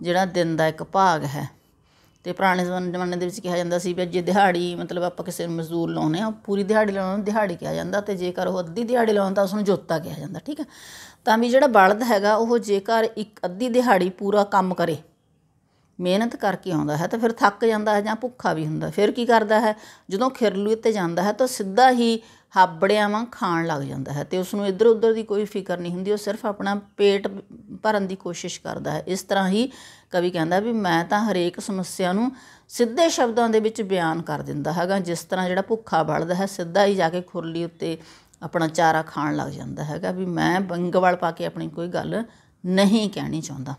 [SPEAKER 1] ਜਿਹੜਾ ਦਿਨ ਦਾ ਇੱਕ ਭਾਗ ਹੈ ਤੇ ਪੁਰਾਣੇ ਜ਼ਮਾਨੇ ਦੇ ਵਿੱਚ ਕਿਹਾ ਜਾਂਦਾ ਸੀ ਵੀ ਜੇ ਦਿਹਾੜੀ ਮਤਲਬ ਆਪਾਂ ਕਿਸੇ ਨੂੰ ਮਜ਼ਦੂਰ ਲਾਉਨੇ ਆ ਪੂਰੀ ਦਿਹਾੜੀ ਲਾਉਣ ਨੂੰ ਦਿਹਾੜੀ ਕਿਹਾ ਜਾਂਦਾ ਤੇ ਜੇਕਰ ਉਹ ਅੱਧੀ ਦਿਹਾੜੀ ਲਾਉਂਦਾ ਉਸ ਨੂੰ ਜੋਤਾ ਕਿਹਾ ਜਾਂਦਾ ਠੀਕ ਹੈ ਤਾਂ ਵੀ ਜਿਹੜਾ ਬਲਦ ਹੈਗਾ ਉਹ ਜੇਕਰ ਇੱਕ ਅੱਧੀ ਦਿਹਾੜੀ ਪੂਰਾ ਕੰਮ ਕਰੇ ਮਿਹਨਤ ਕਰਕੇ ਆਉਂਦਾ ਹੈ ਤਾਂ ਫਿਰ ਥੱਕ ਜਾਂਦਾ ਹੈ ਜਾਂ ਭੁੱਖਾ ਵੀ ਹੁੰਦਾ ਫਿਰ ਕੀ ਕਰਦਾ ਹੈ ਜਦੋਂ ਖਿਰਲੂ ਤੇ ਜਾਂਦਾ ਹੈ ਤਾਂ ਸਿੱਧਾ ਹੀ ਹਾਬੜਿਆਂ ਵਾਂ ਖਾਣ ਲੱਗ ਜਾਂਦਾ ਹੈ ਤੇ ਉਸ ਨੂੰ ਇੱਧਰ ਉੱਧਰ ਦੀ ਕੋਈ ਫਿਕਰ ਨਹੀਂ ਹੁੰਦੀ ਉਹ ਸਿਰਫ ਆਪਣਾ ਪੇਟ ਭਰਨ ਦੀ ਕੋਸ਼ਿਸ਼ ਕਰਦਾ ਹੈ ਇਸ ਤਰ੍ਹਾਂ ਹੀ ਕਵੀ ਕਹਿੰਦਾ ਵੀ ਮੈਂ ਤਾਂ ਹਰੇਕ ਸਮੱਸਿਆ ਨੂੰ ਸਿੱਧੇ ਸ਼ਬਦਾਂ ਦੇ ਵਿੱਚ ਬਿਆਨ ਕਰ ਦਿੰਦਾ ਹੈਗਾ ਜਿਸ ਤਰ੍ਹਾਂ ਜਿਹੜਾ ਭੁੱਖਾ ਬਲਦਾ ਹੈ ਸਿੱਧਾ ਹੀ ਜਾ ਕੇ ਖੁਰਲੀ ਉੱਤੇ ਆਪਣਾ ਚਾਰਾ ਖਾਣ ਲੱਗ ਜਾਂਦਾ ਹੈਗਾ ਵੀ ਮੈਂ ਬੰਗਵਾਲ ਪਾ ਕੇ ਆਪਣੀ ਕੋਈ ਗੱਲ ਨਹੀਂ ਕਹਿਣੀ ਚਾਹੁੰਦਾ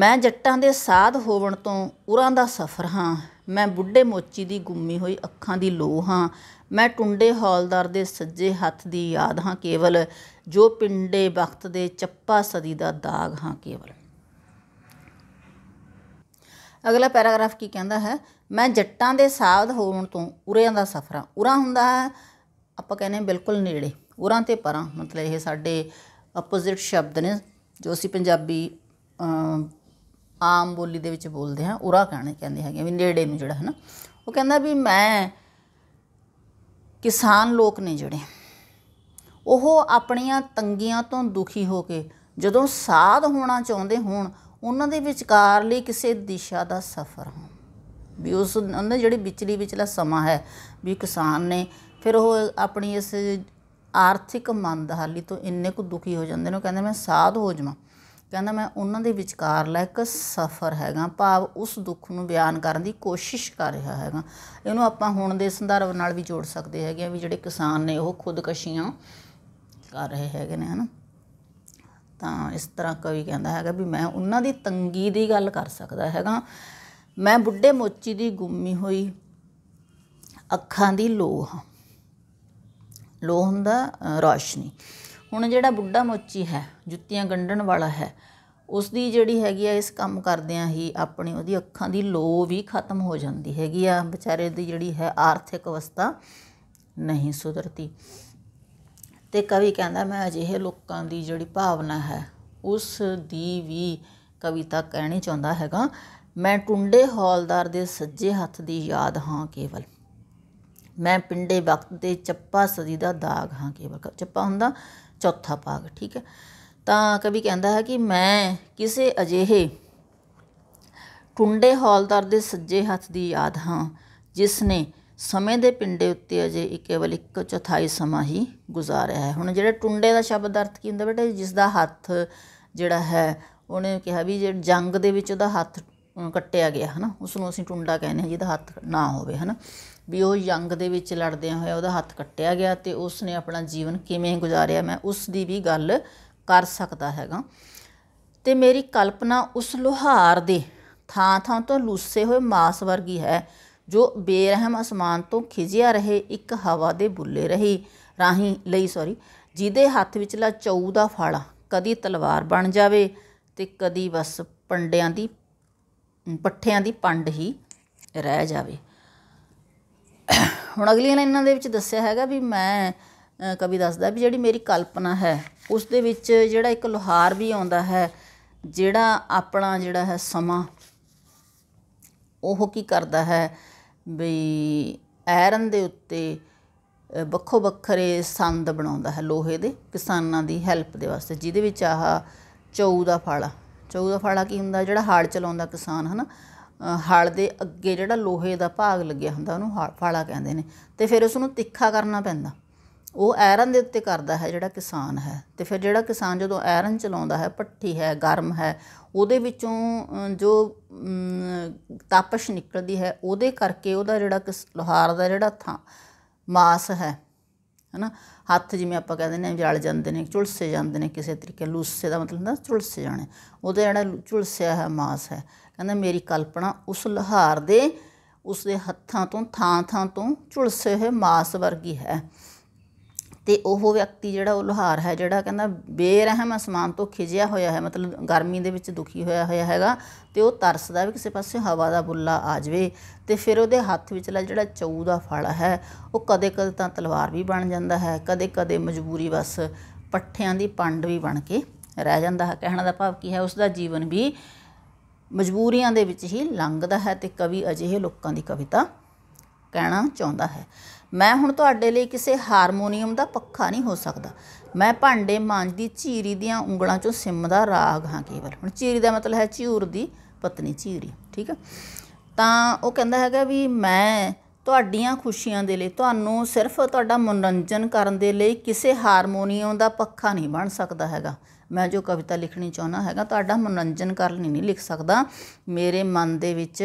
[SPEAKER 1] ਮੈਂ ਜੱਟਾਂ ਦੇ ਸਾਧ ਹੋਵਣ ਤੋਂ ਉਰਾਂ ਦਾ ਸਫਰ ਹਾਂ ਮੈਂ ਬੁੱਢੇ ਮੋਚੀ ਦੀ ਗੁੰਮੀ ਹੋਈ ਅੱਖਾਂ ਦੀ ਲੋ ਹਾਂ ਮੈਂ ਟੁੰਡੇ ਹੌਲਦਾਰ ਦੇ ਸੱਜੇ ਹੱਥ ਦੀ ਯਾਦ ਹਾਂ ਕੇਵਲ ਜੋ ਪਿੰਡੇ ਵਕਤ ਦੇ ਚੱਪਾ ਸਦੀ ਦਾ ਦਾਗ ਹਾਂ ਕੇਵਲ ਅਗਲਾ ਪੈਰਾਗ੍ਰਾਫ ਕੀ ਕਹਿੰਦਾ ਹੈ ਮੈਂ ਜੱਟਾਂ ਦੇ ਸਾਧ ਹੋਣ ਤੋਂ ਉਰਾਂ ਦਾ ਸਫਰਾਂ ਉਰਾਂ ਹੁੰਦਾ ਹੈ ਆਪਾਂ ਕਹਿੰਦੇ ਬਿਲਕੁਲ ਨੇੜੇ ਉਰਾਂ ਤੇ ਪਰਾਂ ਮਤਲਬ ਇਹ ਸਾਡੇ ਆਪੋਜ਼ਿਟ ਸ਼ਬਦ ਨੇ ਜੋ ਅਸੀਂ ਪੰਜਾਬੀ ਆਮ ਬੋਲੀ ਦੇ ਵਿੱਚ ਬੋਲਦੇ ਹਾਂ ਉਰਾ ਕਹਣੇ ਕਹਿੰਦੇ ਹੈਗੇ ਵੀ ਨੇੜੇ ਨੂੰ ਜਿਹੜਾ ਹੈ ਨਾ ਉਹ ਕਹਿੰਦਾ ਵੀ ਮੈਂ ਕਿਸਾਨ ਲੋਕ ਨੇ ਜਿਹੜੇ ਉਹ ਆਪਣੀਆਂ ਤੰਗੀਆਂ ਤੋਂ ਦੁਖੀ ਹੋ ਕੇ ਜਦੋਂ ਸਾਧ ਹੋਣਾ ਚਾਹੁੰਦੇ ਹੋਣ ਉਹਨਾਂ ਦੇ ਲਈ ਕਿਸੇ ਦਿਸ਼ਾ ਦਾ ਸਫ਼ਰ ਹੋ ਵੀ ਉਸ ਉਹਨਾਂ ਜਿਹੜੀ ਵਿਚਲੀ ਵਿਚਲਾ ਸਮਾਂ ਹੈ ਵੀ ਕਿਸਾਨ ਨੇ ਫਿਰ ਉਹ ਆਪਣੀ ਇਸ ਆਰਥਿਕ ਮੰਦਹਾਲੀ ਤੋਂ ਇੰਨੇ ਕੁ ਦੁਖੀ ਹੋ ਜਾਂਦੇ ਨੇ ਉਹ ਕਹਿੰਦੇ ਮੈਂ ਸਾਧ ਹੋ ਜਾਵਾਂ ਕਹਿੰਦਾ ਮੈਂ ਉਹਨਾਂ ਦੇ ਲੈ ਇੱਕ ਸਫ਼ਰ ਹੈਗਾ ਭਾਵ ਉਸ ਦੁੱਖ ਨੂੰ ਬਿਆਨ ਕਰਨ ਦੀ ਕੋਸ਼ਿਸ਼ ਕਰ ਰਿਹਾ ਹੈਗਾ ਇਹਨੂੰ ਆਪਾਂ ਹੁਣ ਦੇ ਸੰਦਰਭ ਨਾਲ ਵੀ ਜੋੜ ਸਕਦੇ ਹੈਗੇ ਆ ਵੀ ਜਿਹੜੇ ਕਿਸਾਨ ਨੇ ਉਹ ਖੁਦਕਸ਼ੀਆਂ ਕਰ ਰਹੇ ਹੈਗੇ ਨੇ ਹਨਾ ਤਾਂ ਇਸ ਤਰ੍ਹਾਂ ਕਵੀ ਕਹਿੰਦਾ ਹੈਗਾ ਵੀ ਮੈਂ ਉਹਨਾਂ ਦੀ ਤੰਗੀ ਦੀ ਗੱਲ ਕਰ ਸਕਦਾ ਹੈਗਾ ਮੈਂ ਬੁੱਢੇ ਮੋਚੀ ਦੀ ਗੁੰਮੀ ਹੋਈ ਅੱਖਾਂ ਦੀ ਲੋਹ ਲੋਹ ਹੁੰਦਾ ਰੋਸ਼ਨੀ ਹੁਣ ਜਿਹੜਾ ਬੁੱਢਾ ਮੋਚੀ ਹੈ ਜੁੱਤੀਆਂ ਗੰਢਣ ਵਾਲਾ ਹੈ ਉਸ ਦੀ ਜਿਹੜੀ ਹੈਗੀ ਆ ਇਸ ਕੰਮ ਕਰਦਿਆਂ ਹੀ ਆਪਣੀ ਉਹਦੀ ਅੱਖਾਂ ਦੀ ਲੋ ਵੀ ਖਤਮ ਹੋ ਜਾਂਦੀ ਹੈਗੀ ਆ ਵਿਚਾਰੇ ਦੀ ਜਿਹੜੀ ਹੈ ਆਰਥਿਕ ਅਵਸਥਾ ਨਹੀਂ ਸੁਧਰਦੀ ਤੇ ਕਵੀ ਕਹਿੰਦਾ ਮੈਂ ਅਜਿਹੇ ਲੋਕਾਂ ਦੀ ਜਿਹੜੀ ਭਾਵਨਾ ਹੈ ਉਸ ਦੀ ਵੀ ਕਵਿਤਾ ਕਹਿਣੀ ਚਾਹੁੰਦਾ ਹੈਗਾ ਮੈਂ ਟੁੰਡੇ ਹੌਲਦਾਰ ਦੇ ਸੱਜੇ ਹੱਥ ਦੀ ਯਾਦ ਹਾਂ ਕੇਵਲ ਮੈਂ ਪਿੰਡੇ ਵਕਤ ਦੇ ਚੱਪਾ ਸਦੀ ਦਾ ਦਾਗ ਹਾਂ ਕੇਵਲ ਚੱਪਾ ਹੁੰਦਾ ਚੌਥਾ ਭਾਗ ਠੀਕ ਹੈ ਤਾਂ ਕਵੀ ਕਹਿੰਦਾ ਹੈ ਕਿ ਮੈਂ ਕਿਸੇ ਅਜਿਹੇ ਟੁੰਡੇ ਹੌਲਦਾਰ ਦੇ ਸੱਜੇ ਹੱਥ ਦੀ ਯਾਦ ਹਾਂ ਜਿਸ ਨੇ ਸਮੇਂ ਦੇ ਪਿੰਡੇ ਉੱਤੇ ਅਜੇ ਕੇਵਲ ਇੱਕ ਚੌਥਾਈ ਸਮਾਂ ਹੀ ਗੁਜ਼ਾਰਿਆ ਹੈ ਹੁਣ ਜਿਹੜਾ ਟੁੰਡੇ ਦਾ ਸ਼ਬਦ ਅਰਥ ਕੀ ਹੁੰਦਾ ਬੇਟਾ ਜਿਸ ਦਾ ਹੱਥ ਜਿਹੜਾ ਹੈ ਉਹਨੇ ਕਿਹਾ ਵੀ ਜੇ ਜੰਗ ਦੇ ਵਿੱਚ ਉਹਦਾ ਹੱਥ ਕੱਟਿਆ ਗਿਆ ਹਨਾ ਉਸ ਨੂੰ ਅਸੀਂ ਟੁੰਡਾ ਕਹਿੰਦੇ ਹਾਂ ਜਿਹਦਾ ਹੱਥ ਨਾ ਹੋਵੇ ਹਨਾ ਵੀ ਉਹ ਜੰਗ ਦੇ ਵਿੱਚ ਲੜਦਿਆਂ ਹੋਇਆ ਉਹਦਾ ਹੱਥ ਕੱਟਿਆ ਗਿਆ ਤੇ ਉਸ ਨੇ ਆਪਣਾ ਜੀਵਨ ਕਿਵੇਂ ਗੁਜ਼ਾਰਿਆ ਮੈਂ ਉਸ ਦੀ ਵੀ ਗੱਲ ਕਰ ਸਕਦਾ ਹੈਗਾ ਤੇ ਮੇਰੀ ਕਲਪਨਾ ਉਸ ਲੋਹਾਰ ਦੇ ਥਾਂ ਥਾਂ ਤੋਂ ਲੂਸੇ ਹੋਏ ਮਾਸ ਵਰਗੀ ਹੈ ਜੋ ਬੇਰਹਿਮ ਅਸਮਾਨ ਤੋਂ ਖਿਜਿਆ ਰਹੇ ਇੱਕ ਹਵਾ ਦੇ ਬੁੱਲੇ ਰਹੀ ਰਾਹੀਂ ਲਈ ਸੌਰੀ ਜਿਹਦੇ ਹੱਥ ਵਿੱਚਲਾ ਚੌ ਦਾ ਫਾਲਾ ਕਦੀ ਤਲਵਾਰ ਬਣ ਜਾਵੇ ਤੇ ਕਦੀ ਬਸ ਪੰਡਿਆਂ ਦੀ ਪੱਠਿਆਂ ਦੀ ਪੰਡ ਹੀ ਰਹਿ ਜਾਵੇ ਹੁਣ ਅਗਲੀ ਲਾਈਨ ਇਹਨਾਂ ਦੇ ਵਿੱਚ ਦੱਸਿਆ ਹੈਗਾ ਵੀ ਮੈਂ ਕਵੀ ਦੱਸਦਾ ਵੀ ਜਿਹੜੀ ਮੇਰੀ ਕਲਪਨਾ ਹੈ ਉਸ ਦੇ ਵਿੱਚ ਜਿਹੜਾ ਇੱਕ ਲੋਹਾਰ ਵੀ ਆਉਂਦਾ ਹੈ ਜਿਹੜਾ ਆਪਣਾ ਜਿਹੜਾ ਹੈ ਸਮਾਂ ਉਹ ਕੀ ਕਰਦਾ ਹੈ ਵੀ ਐਰਨ ਦੇ ਉੱਤੇ ਵੱਖੋ ਵੱਖਰੇ ਸੰਦ ਬਣਾਉਂਦਾ ਹੈ ਲੋਹੇ ਦੇ ਕਿਸਾਨਾਂ ਦੀ ਹੈਲਪ ਦੇ ਵਾਸਤੇ ਜਿਹਦੇ ਵਿੱਚ ਆਹ ਚੌ ਦਾ ਫਲ ਚੌਦਾ ਫਾੜਾ ਕੀ ਹੁੰਦਾ ਜਿਹੜਾ ਹਾਲ ਚਲਾਉਂਦਾ ਕਿਸਾਨ ਹਨ ਹਲ ਦੇ ਅੱਗੇ ਜਿਹੜਾ ਲੋਹੇ ਦਾ ਭਾਗ ਲੱਗਿਆ ਹੁੰਦਾ ਉਹਨੂੰ ਫਾਲਾ ਕਹਿੰਦੇ ਨੇ ਤੇ ਫਿਰ ਉਸ ਨੂੰ ਤਿੱਖਾ ਕਰਨਾ ਪੈਂਦਾ ਉਹ ਐਰਨ ਦੇ ਉੱਤੇ ਕਰਦਾ ਹੈ ਜਿਹੜਾ ਕਿਸਾਨ ਹੈ ਤੇ ਫਿਰ ਜਿਹੜਾ ਕਿਸਾਨ ਜਦੋਂ ਐਰਨ ਚਲਾਉਂਦਾ ਹੈ ਪੱਠੀ ਹੈ ਗਰਮ ਹੈ ਉਹਦੇ ਵਿੱਚੋਂ ਜੋ ਤਾਪਸ਼ ਨਿਕਲਦੀ ਹੈ ਉਹਦੇ ਕਰਕੇ ਉਹਦਾ ਜਿਹੜਾ ਲੋਹਾਰ ਦਾ ਜਿਹੜਾ ਥਾਂ ਮਾਸ ਹੈ ਹਨਾ ਹੱਥ ਜਿਵੇਂ ਆਪਾਂ ਕਹਿੰਦੇ ਨੇ ਜਲ ਜਾਂਦੇ ਨੇ ਝੁਲਸੇ ਜਾਂਦੇ ਨੇ ਕਿਸੇ ਤਰੀਕੇ ਲੂਸੇ ਦਾ ਮਤਲਬ ਹੁੰਦਾ ਝੁਲਸੇ ਜਾਣੇ ਉਹਦੇ ਜਿਹੜਾ ਝੁਲਸਿਆ ਹੈ ਮਾਸ ਹੈ ਕਹਿੰਦਾ ਮੇਰੀ ਕਲਪਨਾ ਉਸ ਲਹਾਰ ਦੇ ਉਸ ਦੇ ਹੱਥਾਂ ਤੋਂ ਥਾਂ ਥਾਂ ਤੋਂ ਝੁਲਸੇ ਹੋਏ ਮਾਸ ਵਰਗੀ ਹੈ ਤੇ ਉਹ ਵਿਅਕਤੀ ਜਿਹੜਾ ਉਹ ਲੋਹਾਰ ਹੈ ਜਿਹੜਾ ਕਹਿੰਦਾ ਬੇਰਹਿਮ ਅਸਮਾਨ ਤੋਂ ਖਿਜਿਆ ਹੋਇਆ ਹੈ ਮਤਲਬ ਗਰਮੀ ਦੇ ਵਿੱਚ ਦੁਖੀ ਹੋਇਆ ਹੋਇਆ ਹੈਗਾ ਤੇ ਉਹ ਤਰਸਦਾ ਵੀ ਕਿਸੇ ਪਾਸੇ ਹਵਾ ਦਾ ਬੁੱਲਾ ਆ ਜਾਵੇ ਤੇ ਫਿਰ ਉਹਦੇ ਹੱਥ ਵਿੱਚਲਾ ਜਿਹੜਾ ਚਊ ਦਾ ਫਲ ਹੈ ਉਹ ਕਦੇ-ਕਦੇ ਤਾਂ ਤਲਵਾਰ ਵੀ ਬਣ ਜਾਂਦਾ ਹੈ ਕਦੇ-ਕਦੇ ਮਜਬੂਰੀ ਵਸ ਪੱਠਿਆਂ ਦੀ ਪੰਡ ਵੀ ਬਣ ਕੇ ਰਹਿ ਜਾਂਦਾ ਹੈ ਕਹਿਣ ਦਾ ਭਾਵ ਕੀ ਹੈ ਉਸ ਦਾ ਜੀਵਨ ਵੀ ਮਜਬੂਰੀਆਂ ਦੇ ਵਿੱਚ ਹੀ ਲੰਘਦਾ ਹੈ ਤੇ ਕਵੀ ਅਜਿਹੇ ਲੋਕਾਂ ਦੀ ਕਵਿਤਾ ਕਹਿਣਾ ਚਾਹੁੰਦਾ ਹੈ ਮੈਂ ਹੁਣ ਤੁਹਾਡੇ ਲਈ ਕਿਸੇ ਹਾਰਮੋਨੀਅਮ ਦਾ ਪੱਖਾ ਨਹੀਂ ਹੋ ਸਕਦਾ ਮੈਂ ਭਾਂਡੇ ਮਾਂਜਦੀ ਝੀਰੀ ਦੀਆਂ ਉਂਗਲਾਂ ਚੋਂ ਸਿੰਮ ਦਾ ਰਾਗ ਹਾਂ ਕੇਵਲ ਹੁਣ ਝੀਰੀ ਦਾ ਮਤਲਬ ਹੈ ਝੂਰ ਦੀ ਪਤਨੀ ਝੀਰੀ ਠੀਕ ਹੈ ਤਾਂ ਉਹ ਕਹਿੰਦਾ ਹੈਗਾ ਵੀ ਮੈਂ ਤੁਹਾਡੀਆਂ ਖੁਸ਼ੀਆਂ ਦੇ ਲਈ ਤੁਹਾਨੂੰ ਸਿਰਫ ਤੁਹਾਡਾ ਮਨੋਰੰਜਨ ਕਰਨ ਦੇ ਲਈ ਕਿਸੇ ਹਾਰਮੋਨੀਅਮ ਦਾ ਪੱਖਾ ਨਹੀਂ ਬਣ ਸਕਦਾ ਹੈਗਾ ਮੈਂ ਜੋ ਕਵਿਤਾ ਲਿਖਣੀ ਚਾਹੁੰਦਾ ਹੈਗਾ ਤੁਹਾਡਾ ਮਨੋਰੰਜਨ ਕਰਨ ਲਈ ਨਹੀਂ ਲਿਖ ਸਕਦਾ ਮੇਰੇ ਮਨ ਦੇ ਵਿੱਚ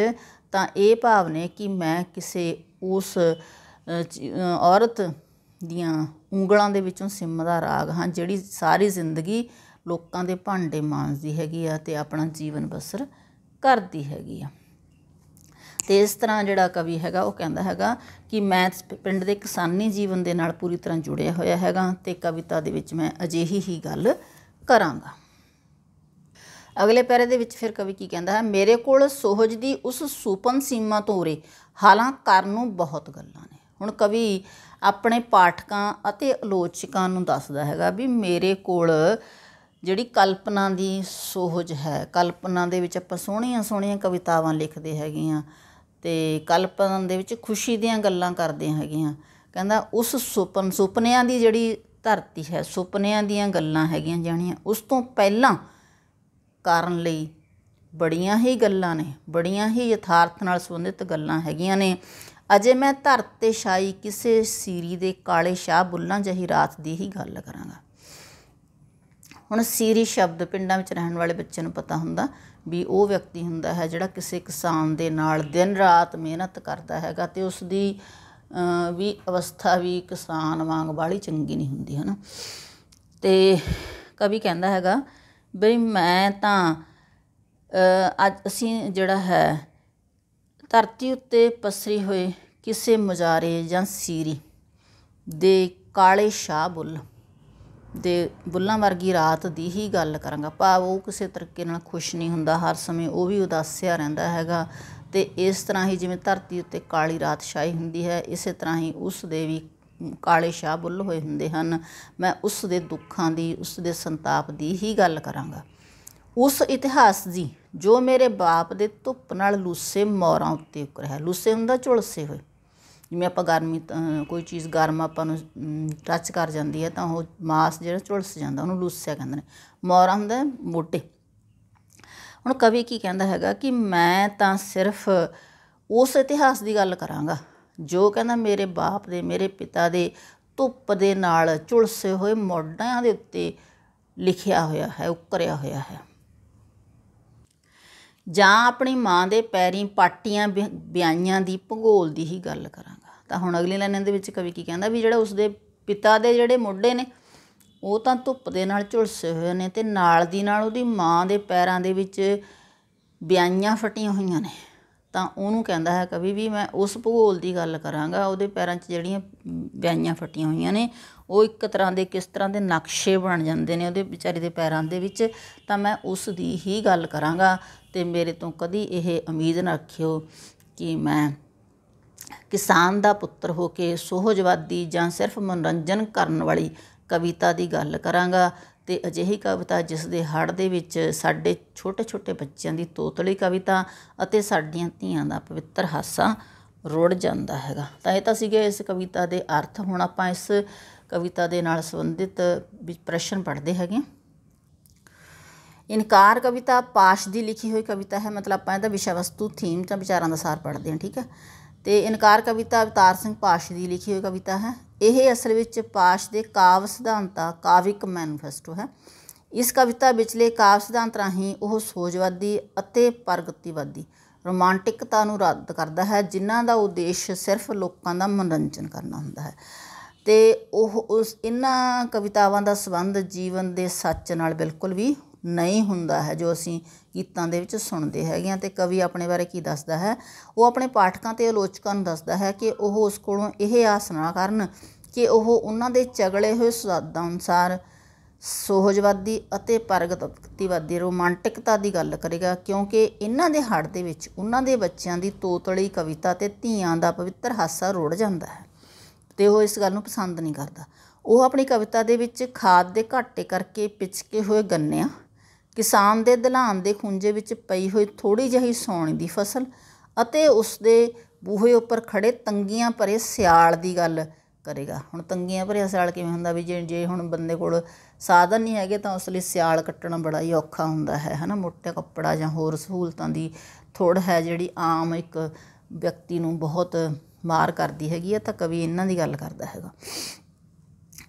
[SPEAKER 1] ਤਾਂ ਇਹ ਭਾਵ ਨੇ ਕਿ ਮੈਂ ਕਿਸੇ ਉਸ ਔਰਤ ਦੀਆਂ ਉਂਗਲਾਂ ਦੇ ਵਿੱਚੋਂ ਦਾ ਰਾਗ ਹਨ ਜਿਹੜੀ ਸਾਰੀ ਜ਼ਿੰਦਗੀ ਲੋਕਾਂ ਦੇ ਭਾਂਡੇ ਮਾਂਜਦੀ ਹੈਗੀ ਆ ਤੇ ਆਪਣਾ ਜੀਵਨ ਬਸਰ ਕਰਦੀ ਹੈਗੀ ਆ ਤੇ ਇਸ ਤਰ੍ਹਾਂ ਜਿਹੜਾ ਕਵੀ ਹੈਗਾ ਉਹ ਕਹਿੰਦਾ ਹੈਗਾ ਕਿ ਮੈਂ ਪਿੰਡ ਦੇ ਕਿਸਾਨੀ ਜੀਵਨ ਦੇ ਨਾਲ ਪੂਰੀ ਤਰ੍ਹਾਂ ਜੁੜਿਆ ਹੋਇਆ ਹੈਗਾ ਤੇ ਕਵਿਤਾ ਦੇ ਵਿੱਚ ਮੈਂ ਅਜਿਹੀ ਹੀ ਗੱਲ ਕਰਾਂਗਾ ਅਗਲੇ ਪੈਰੇ ਦੇ ਵਿੱਚ ਫਿਰ ਕਵੀ ਕੀ ਕਹਿੰਦਾ ਹੈ ਮੇਰੇ ਕੋਲ ਸੋਹਜ ਦੀ ਉਸ ਸੁਪਨ ਸੀਮਾ ਤੋਂ ਉਰੇ ਹਾਲਾਂ ਕਰਨ ਨੂੰ ਬਹੁਤ ਗੱਲਾਂ ਨੇ ਹੁਣ ਕਵੀ ਆਪਣੇ ਪਾਠਕਾਂ ਅਤੇ ਆਲੋਚਕਾਂ ਨੂੰ ਦੱਸਦਾ ਹੈਗਾ ਵੀ ਮੇਰੇ ਕੋਲ ਜਿਹੜੀ ਕਲਪਨਾ ਦੀ ਸੋਹਜ ਹੈ ਕਲਪਨਾ ਦੇ ਵਿੱਚ ਆਪਾਂ ਸੋਹਣੀਆਂ ਸੋਹਣੀਆਂ ਕਵਿਤਾਵਾਂ ਲਿਖਦੇ ਹੈਗੇ ਆ ਤੇ ਕਲਪਨਾ ਦੇ ਵਿੱਚ ਖੁਸ਼ੀ ਦੀਆਂ ਗੱਲਾਂ ਕਰਦੇ ਹੈਗੇ ਆ ਕਹਿੰਦਾ ਉਸ ਸੁਪਨ ਸੁਪਨਿਆਂ ਦੀ ਜਿਹੜੀ ਧਰਤੀ ਹੈ ਸੁਪਨਿਆਂ ਦੀਆਂ ਗੱਲਾਂ ਹੈਗੀਆਂ ਜਾਣੀਆਂ ਉਸ ਤੋਂ ਪਹਿਲਾਂ ਕਰਨ ਲਈ ਬੜੀਆਂ ਹੀ ਗੱਲਾਂ ਨੇ ਬੜੀਆਂ ਹੀ ਯਥਾਰਥ ਨਾਲ ਸੰਬੰਧਿਤ ਗੱਲਾਂ ਹੈਗੀਆਂ ਨੇ ਅਜੇ ਮੈਂ ਧਰਤ ਤੇ ਛਾਈ ਕਿਸੇ ਸੀਰੀ ਦੇ ਕਾਲੇ ਸ਼ਾਹ ਬੁੱਲਾਂ ਜਹੀ ਰਾਤ ਦੀ ਹੀ ਗੱਲ ਕਰਾਂਗਾ ਹੁਣ ਸੀਰੀ ਸ਼ਬਦ ਪਿੰਡਾਂ ਵਿੱਚ ਰਹਿਣ ਵਾਲੇ ਬੱਚਿਆਂ ਨੂੰ ਪਤਾ ਹੁੰਦਾ ਵੀ ਉਹ ਵਿਅਕਤੀ ਹੁੰਦਾ ਹੈ ਜਿਹੜਾ ਕਿਸੇ ਕਿਸਾਨ ਦੇ ਨਾਲ ਦਿਨ ਰਾਤ ਮਿਹਨਤ ਕਰਦਾ ਹੈਗਾ ਤੇ ਉਸ ਦੀ ਵੀ ਅਵਸਥਾ ਵੀ ਕਿਸਾਨ ਵਾਂਗ ਬਾਲੀ ਚੰਗੀ ਨਹੀਂ ਹੁੰਦੀ ਹਨਾ ਤੇ ਕਵੀ ਕਹਿੰਦਾ ਹੈਗਾ ਬਈ ਮੈਂ ਤਾਂ ਅੱਜ ਅਸੀਂ ਜਿਹੜਾ ਹੈ ਧਰਤੀ ਉੱਤੇ ਪਸਰੀ ਹੋਏ ਕਿਸੇ ਮੁਜਾਰੇ ਜਾਂ ਸੀਰੀ ਦੇ ਕਾਲੇ ਸ਼ਾਹ ਬੁੱਲ ਦੇ ਬੁੱਲਾਂ ਵਰਗੀ ਰਾਤ ਦੀ ਹੀ ਗੱਲ ਕਰਾਂਗਾ ਭਾਵ ਉਹ ਕਿਸੇ ਤਰੀਕੇ ਨਾਲ ਖੁਸ਼ ਨਹੀਂ ਹੁੰਦਾ ਹਰ ਸਮੇਂ ਉਹ ਵੀ ਉਦਾਸਿਆ ਰਹਿੰਦਾ ਹੈਗਾ ਤੇ ਇਸ ਤਰ੍ਹਾਂ ਹੀ ਜਿਵੇਂ ਧਰਤੀ ਉੱਤੇ ਕਾਲੀ ਰਾਤ ਛਾਈ ਹੁੰਦੀ ਹੈ ਇਸੇ ਤਰ੍ਹਾਂ ਹੀ ਉਸ ਦੇ ਵੀ ਕਾਲੇ ਸ਼ਾਹ ਬੁੱਲ ਹੋਏ ਹੁੰਦੇ ਹਨ ਮੈਂ ਉਸ ਦੇ ਦੁੱਖਾਂ ਦੀ ਉਸ ਦੇ ਸੰਤਾਪ ਦੀ ਹੀ ਗੱਲ ਕਰਾਂਗਾ ਉਸ ਇਤਿਹਾਸ ਦੀ ਜੋ ਮੇਰੇ ਬਾਪ ਦੇ ਧੁੱਪ ਨਾਲ ਲੂਸੇ ਮੋਰਾਂ ਉੱਤੇ ਉਕਰ ਹੈ ਲੂਸੇ ਹੁੰਦਾ ਝੁਲਸੇ ਹੋਏ ਜਿਵੇਂ ਆਪਾਂ ਗਰਮੀ ਕੋਈ ਚੀਜ਼ ਗਰਮ ਆਪਾਂ ਨੂੰ ਟੱਚ ਕਰ ਜਾਂਦੀ ਹੈ ਤਾਂ ਉਹ ਮਾਸ ਜਿਹੜਾ ਝੁਲਸ ਜਾਂਦਾ ਉਹਨੂੰ ਲੂਸਿਆ ਕਹਿੰਦੇ ਨੇ ਮੋਰਾਂ ਹੁੰਦਾ ਮੋਟੇ ਹੁਣ ਕਵੀ ਕੀ ਕਹਿੰਦਾ ਹੈਗਾ ਕਿ ਮੈਂ ਤਾਂ ਸਿਰਫ ਉਸ ਇਤਿਹਾਸ ਦੀ ਗੱਲ ਕਰਾਂਗਾ ਜੋ ਕਹਿੰਦਾ ਮੇਰੇ ਬਾਪ ਦੇ ਮੇਰੇ ਪਿਤਾ ਦੇ ਧੁੱਪ ਦੇ ਨਾਲ ਝੁਲਸੇ ਹੋਏ ਮੋਢਿਆਂ ਦੇ ਉੱਤੇ ਲਿਖਿਆ ਹੋਇਆ ਹੈ ਉਕਰਿਆ ਹੋਇਆ ਹੈ ਜਾਂ ਆਪਣੀ ਮਾਂ ਦੇ ਪੈਰੀਂ ਪਾਟੀਆਂ ਵਿਆਈਆਂ ਦੀ ਭੂਗੋਲ ਦੀ ਹੀ ਗੱਲ ਕਰਾਂਗਾ ਤਾਂ ਹੁਣ ਅਗਲੀ ਲਾਈਨ ਦੇ ਵਿੱਚ ਕਵੀ ਕੀ ਕਹਿੰਦਾ ਵੀ ਜਿਹੜਾ ਉਸਦੇ ਪਿਤਾ ਦੇ ਜਿਹੜੇ ਮੋਢੇ ਨੇ ਉਹ ਤਾਂ ਧੁੱਪ ਦੇ ਨਾਲ ਝੁਲਸੇ ਹੋਏ ਨੇ ਤੇ ਨਾਲ ਦੀ ਨਾਲ ਉਹਦੀ ਮਾਂ ਦੇ ਪੈਰਾਂ ਦੇ ਵਿੱਚ ਵਿਆਈਆਂ ਫਟੀਆਂ ਹੋਈਆਂ ਨੇ ਤਾਂ ਉਹਨੂੰ ਕਹਿੰਦਾ ਹੈ ਕਵੀ ਵੀ ਮੈਂ ਉਸ ਭੂਗੋਲ ਦੀ ਗੱਲ ਕਰਾਂਗਾ ਉਹਦੇ ਪੈਰਾਂ 'ਚ ਜਿਹੜੀਆਂ ਵਿਆਈਆਂ ਫਟੀਆਂ ਹੋਈਆਂ ਨੇ ਉਹ ਇੱਕ ਤਰ੍ਹਾਂ ਦੇ ਕਿਸ ਤਰ੍ਹਾਂ ਦੇ ਨਕਸ਼ੇ ਬਣ ਜਾਂਦੇ ਨੇ ਉਹਦੇ ਵਿਚਾਰੇ ਦੇ ਪੈਰਾਂ ਦੇ ਵਿੱਚ ਤਾਂ ਮੈਂ ਉਸ ਦੀ ਹੀ ਗੱਲ ਕਰਾਂਗਾ ਤੇ ਮੇਰੇ ਤੋਂ ਕਦੀ ਇਹ ਉਮੀਦ ਨਾ ਰੱਖਿਓ ਕਿ ਮੈਂ ਕਿਸਾਨ ਦਾ ਪੁੱਤਰ ਹੋ ਕੇ ਸੋਹਜਵਾਦੀ ਜਾਂ ਸਿਰਫ ਮਨੋਰੰਜਨ ਕਰਨ ਵਾਲੀ ਕਵਿਤਾ ਦੀ ਗੱਲ ਕਰਾਂਗਾ ਤੇ ਅਜਿਹੀ ਕਵਿਤਾ ਜਿਸ ਦੇ ਹੜ ਦੇ ਵਿੱਚ ਸਾਡੇ ਛੋਟੇ-ਛੋਟੇ ਬੱਚਿਆਂ ਦੀ ਤੋਤਲੀ ਕਵਿਤਾ ਅਤੇ ਸਾਡੀਆਂ ਧੀਆਂ ਦਾ ਪਵਿੱਤਰ ਹਾਸਾ ਰੁੜ ਜਾਂਦਾ ਹੈਗਾ ਤਾਂ ਇਹ ਤਾਂ ਸੀਗੇ ਇਸ ਕਵਿਤਾ ਦੇ ਅਰਥ ਹੁਣ ਆਪਾਂ ਇਸ ਕਵਿਤਾ ਦੇ ਨਾਲ ਸੰਬੰਧਿਤ ਪ੍ਰਸ਼ਨ ਪੜ੍ਹਦੇ ਹੈਗੇ ਇਨਕਾਰ ਕਵਿਤਾ ਪਾਸ਼ ਦੀ ਲਿਖੀ ਹੋਈ ਕਵਿਤਾ ਹੈ ਮਤਲਬ ਆਪਾਂ ਇਹਦਾ ਵਿਸ਼ਾ ਵਸਤੂ ਥੀਮ ਤਾਂ ਵਿਚਾਰਾਂ ਦਾ ਸਾਰ ਪੜ੍ਹਦੇ ਹਾਂ ਠੀਕ ਹੈ ਤੇ ਇਨਕਾਰ ਕਵਿਤਾ ਅਵਤਾਰ ਸਿੰਘ ਪਾਸ਼ ਦੀ ਲਿਖੀ ਹੋਈ ਕਵਿਤਾ ਹੈ ਇਹ ਅਸਲ ਵਿੱਚ ਪਾਸ਼ ਦੇ ਕਾਵ ਸਿਧਾਂਤਾ ਕਾਵਿਕ ਮੈਨੀਫੈਸਟੋ ਹੈ ਇਸ ਕਵਿਤਾ ਵਿਚਲੇ ਕਾਵ ਸਿਧਾਂਤ ਰਾਹੀਂ ਉਹ ਸੋਜਵਾਦੀ ਅਤੇ ਪ੍ਰਗਤੀਵਾਦੀ ਰੋਮਾਂਟਿਕਤਾ ਨੂੰ ਰੱਦ ਕਰਦਾ ਹੈ ਜਿਨ੍ਹਾਂ ਦਾ ਉਦੇਸ਼ ਸਿਰਫ ਲੋਕਾਂ ਦਾ ਮਨੋਰੰਜਨ ਕਰਨਾ ਹੁੰਦਾ ਹੈ ਤੇ ਉਹ ਉਸ ਇਨ੍ਹਾਂ ਕਵਿਤਾਵਾਂ ਦਾ ਸੰਬੰਧ ਜੀਵਨ ਦੇ ਸੱਚ ਨਾਲ ਬਿਲਕੁਲ ਵੀ ਨਹੀਂ ਹੁੰਦਾ ਹੈ ਜੋ ਅਸੀਂ ਗੀਤਾਂ ਦੇ ਵਿੱਚ ਸੁਣਦੇ ਹੈਗੇ ਆ ਤੇ ਕਵੀ ਆਪਣੇ ਬਾਰੇ ਕੀ ਦੱਸਦਾ ਹੈ ਉਹ ਆਪਣੇ ਪਾਠਕਾਂ ਤੇ ਆਲੋਚਕਾਂ ਨੂੰ ਦੱਸਦਾ ਹੈ ਕਿ ਉਹ ਉਸ ਕੋਲੋਂ ਇਹ ਆਸ ਨਾ ਕਰਨ ਕਿ ਉਹ ਉਹਨਾਂ ਦੇ ਚਗਲੇ ਹੋਏ ਸੁਆਦਾਂ ਅਨੁਸਾਰ ਸੋਹਜਵਾਦੀ ਅਤੇ ਪ੍ਰਗਤੀਵਾਦੀ ਰੋਮਾਂਟਿਕਤਾ ਦੀ ਗੱਲ ਕਰੇਗਾ ਕਿਉਂਕਿ ਇਹਨਾਂ ਦੇ ਹੱਡ ਦੇ ਵਿੱਚ ਉਹਨਾਂ ਦੇ ਬੱਚਿਆਂ ਦੀ ਤੋਤਲੀ ਕਵਿਤਾ ਤੇ ਧੀਆਂ ਦਾ ਪਵਿੱਤਰ ਹਾਸਾ ਰੋੜ ਜਾਂਦਾ ਹੈ ਤੇ ਉਹ ਇਸ ਗੱਲ ਨੂੰ ਪਸੰਦ ਨਹੀਂ ਕਰਦਾ ਉਹ ਆਪਣੀ ਕਵਿਤਾ ਦੇ ਵਿੱਚ ਖਾਦ ਦੇ ਘਾਟੇ ਕਰਕੇ ਪਿਛਕੇ ਹੋਏ ਗੰਨਿਆਂ ਕਿਸਾਨ ਦੇ ਦਲਾਨ ਦੇ ਖੁੰਝੇ ਵਿੱਚ ਪਈ ਹੋਈ ਥੋੜੀ ਜਹੀ ਸੌਣ ਦੀ ਫਸਲ ਅਤੇ ਉਸ ਦੇ ਬੂਹੇ ਉੱਪਰ ਖੜੇ ਤੰਗੀਆਂ ਭਰੇ ਸਿਆਲ ਦੀ ਗੱਲ ਕਰੇਗਾ ਹੁਣ ਤੰਗੀਆਂ ਭਰੇ ਸਿਆਲ ਕਿਵੇਂ ਹੁੰਦਾ ਵੀ ਜੇ ਜੇ ਹੁਣ ਬੰਦੇ ਕੋਲ ਸਾਧਨ ਨਹੀਂ ਹੈਗੇ ਤਾਂ ਉਸ ਲਈ ਸਿਆਲ ਕੱਟਣਾ ਬੜਾ ਹੀ ਔਖਾ ਹੁੰਦਾ ਹੈ ਹਨਾ ਮੋਟੇ ਕੱਪੜਾ ਜਾਂ ਹੋਰ ਸਹੂਲਤਾਂ ਦੀ ਥੋੜ ਹੈ ਜਿਹੜੀ ਆਮ ਇੱਕ ਵਿਅਕਤੀ ਨੂੰ ਬਹੁਤ ਮਾਰ ਕਰਦੀ ਹੈਗੀ ਆ ਤਾਂ ਕਵੀ ਇਹਨਾਂ ਦੀ ਗੱਲ ਕਰਦਾ ਹੈਗਾ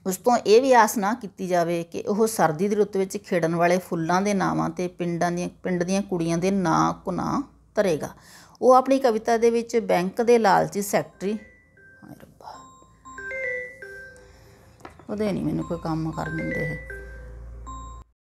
[SPEAKER 1] ਉਸ ਤੋਂ ਇਹ ਵੀ ਆਸ ਨਾ ਕੀਤੀ ਜਾਵੇ ਕਿ ਉਹ ਸਰਦੀ ਦੀ ਰੁੱਤ ਵਿੱਚ ਖੇੜਨ ਵਾਲੇ ਫੁੱਲਾਂ ਦੇ ਨਾਵਾਂ ਤੇ ਪਿੰਡਾਂ ਦੀਆਂ ਪਿੰਡ ਦੀਆਂ ਕੁੜੀਆਂ ਦੇ ਨਾਂ ਕੁਨਾ ਧਰੇਗਾ ਉਹ ਆਪਣੀ ਕਵਿਤਾ ਦੇ ਵਿੱਚ ਬੈਂਕ ਦੇ ਲਾਲਚੀ ਸੈਕਟਰੀ ਹਾਏ ਰੱਬਾ ਉਹਦੇ ਨਹੀਂ ਮੈਨੂੰ ਕੋਈ ਕੰਮ ਕਰਨ ਦਿੰਦੇ ਹੈ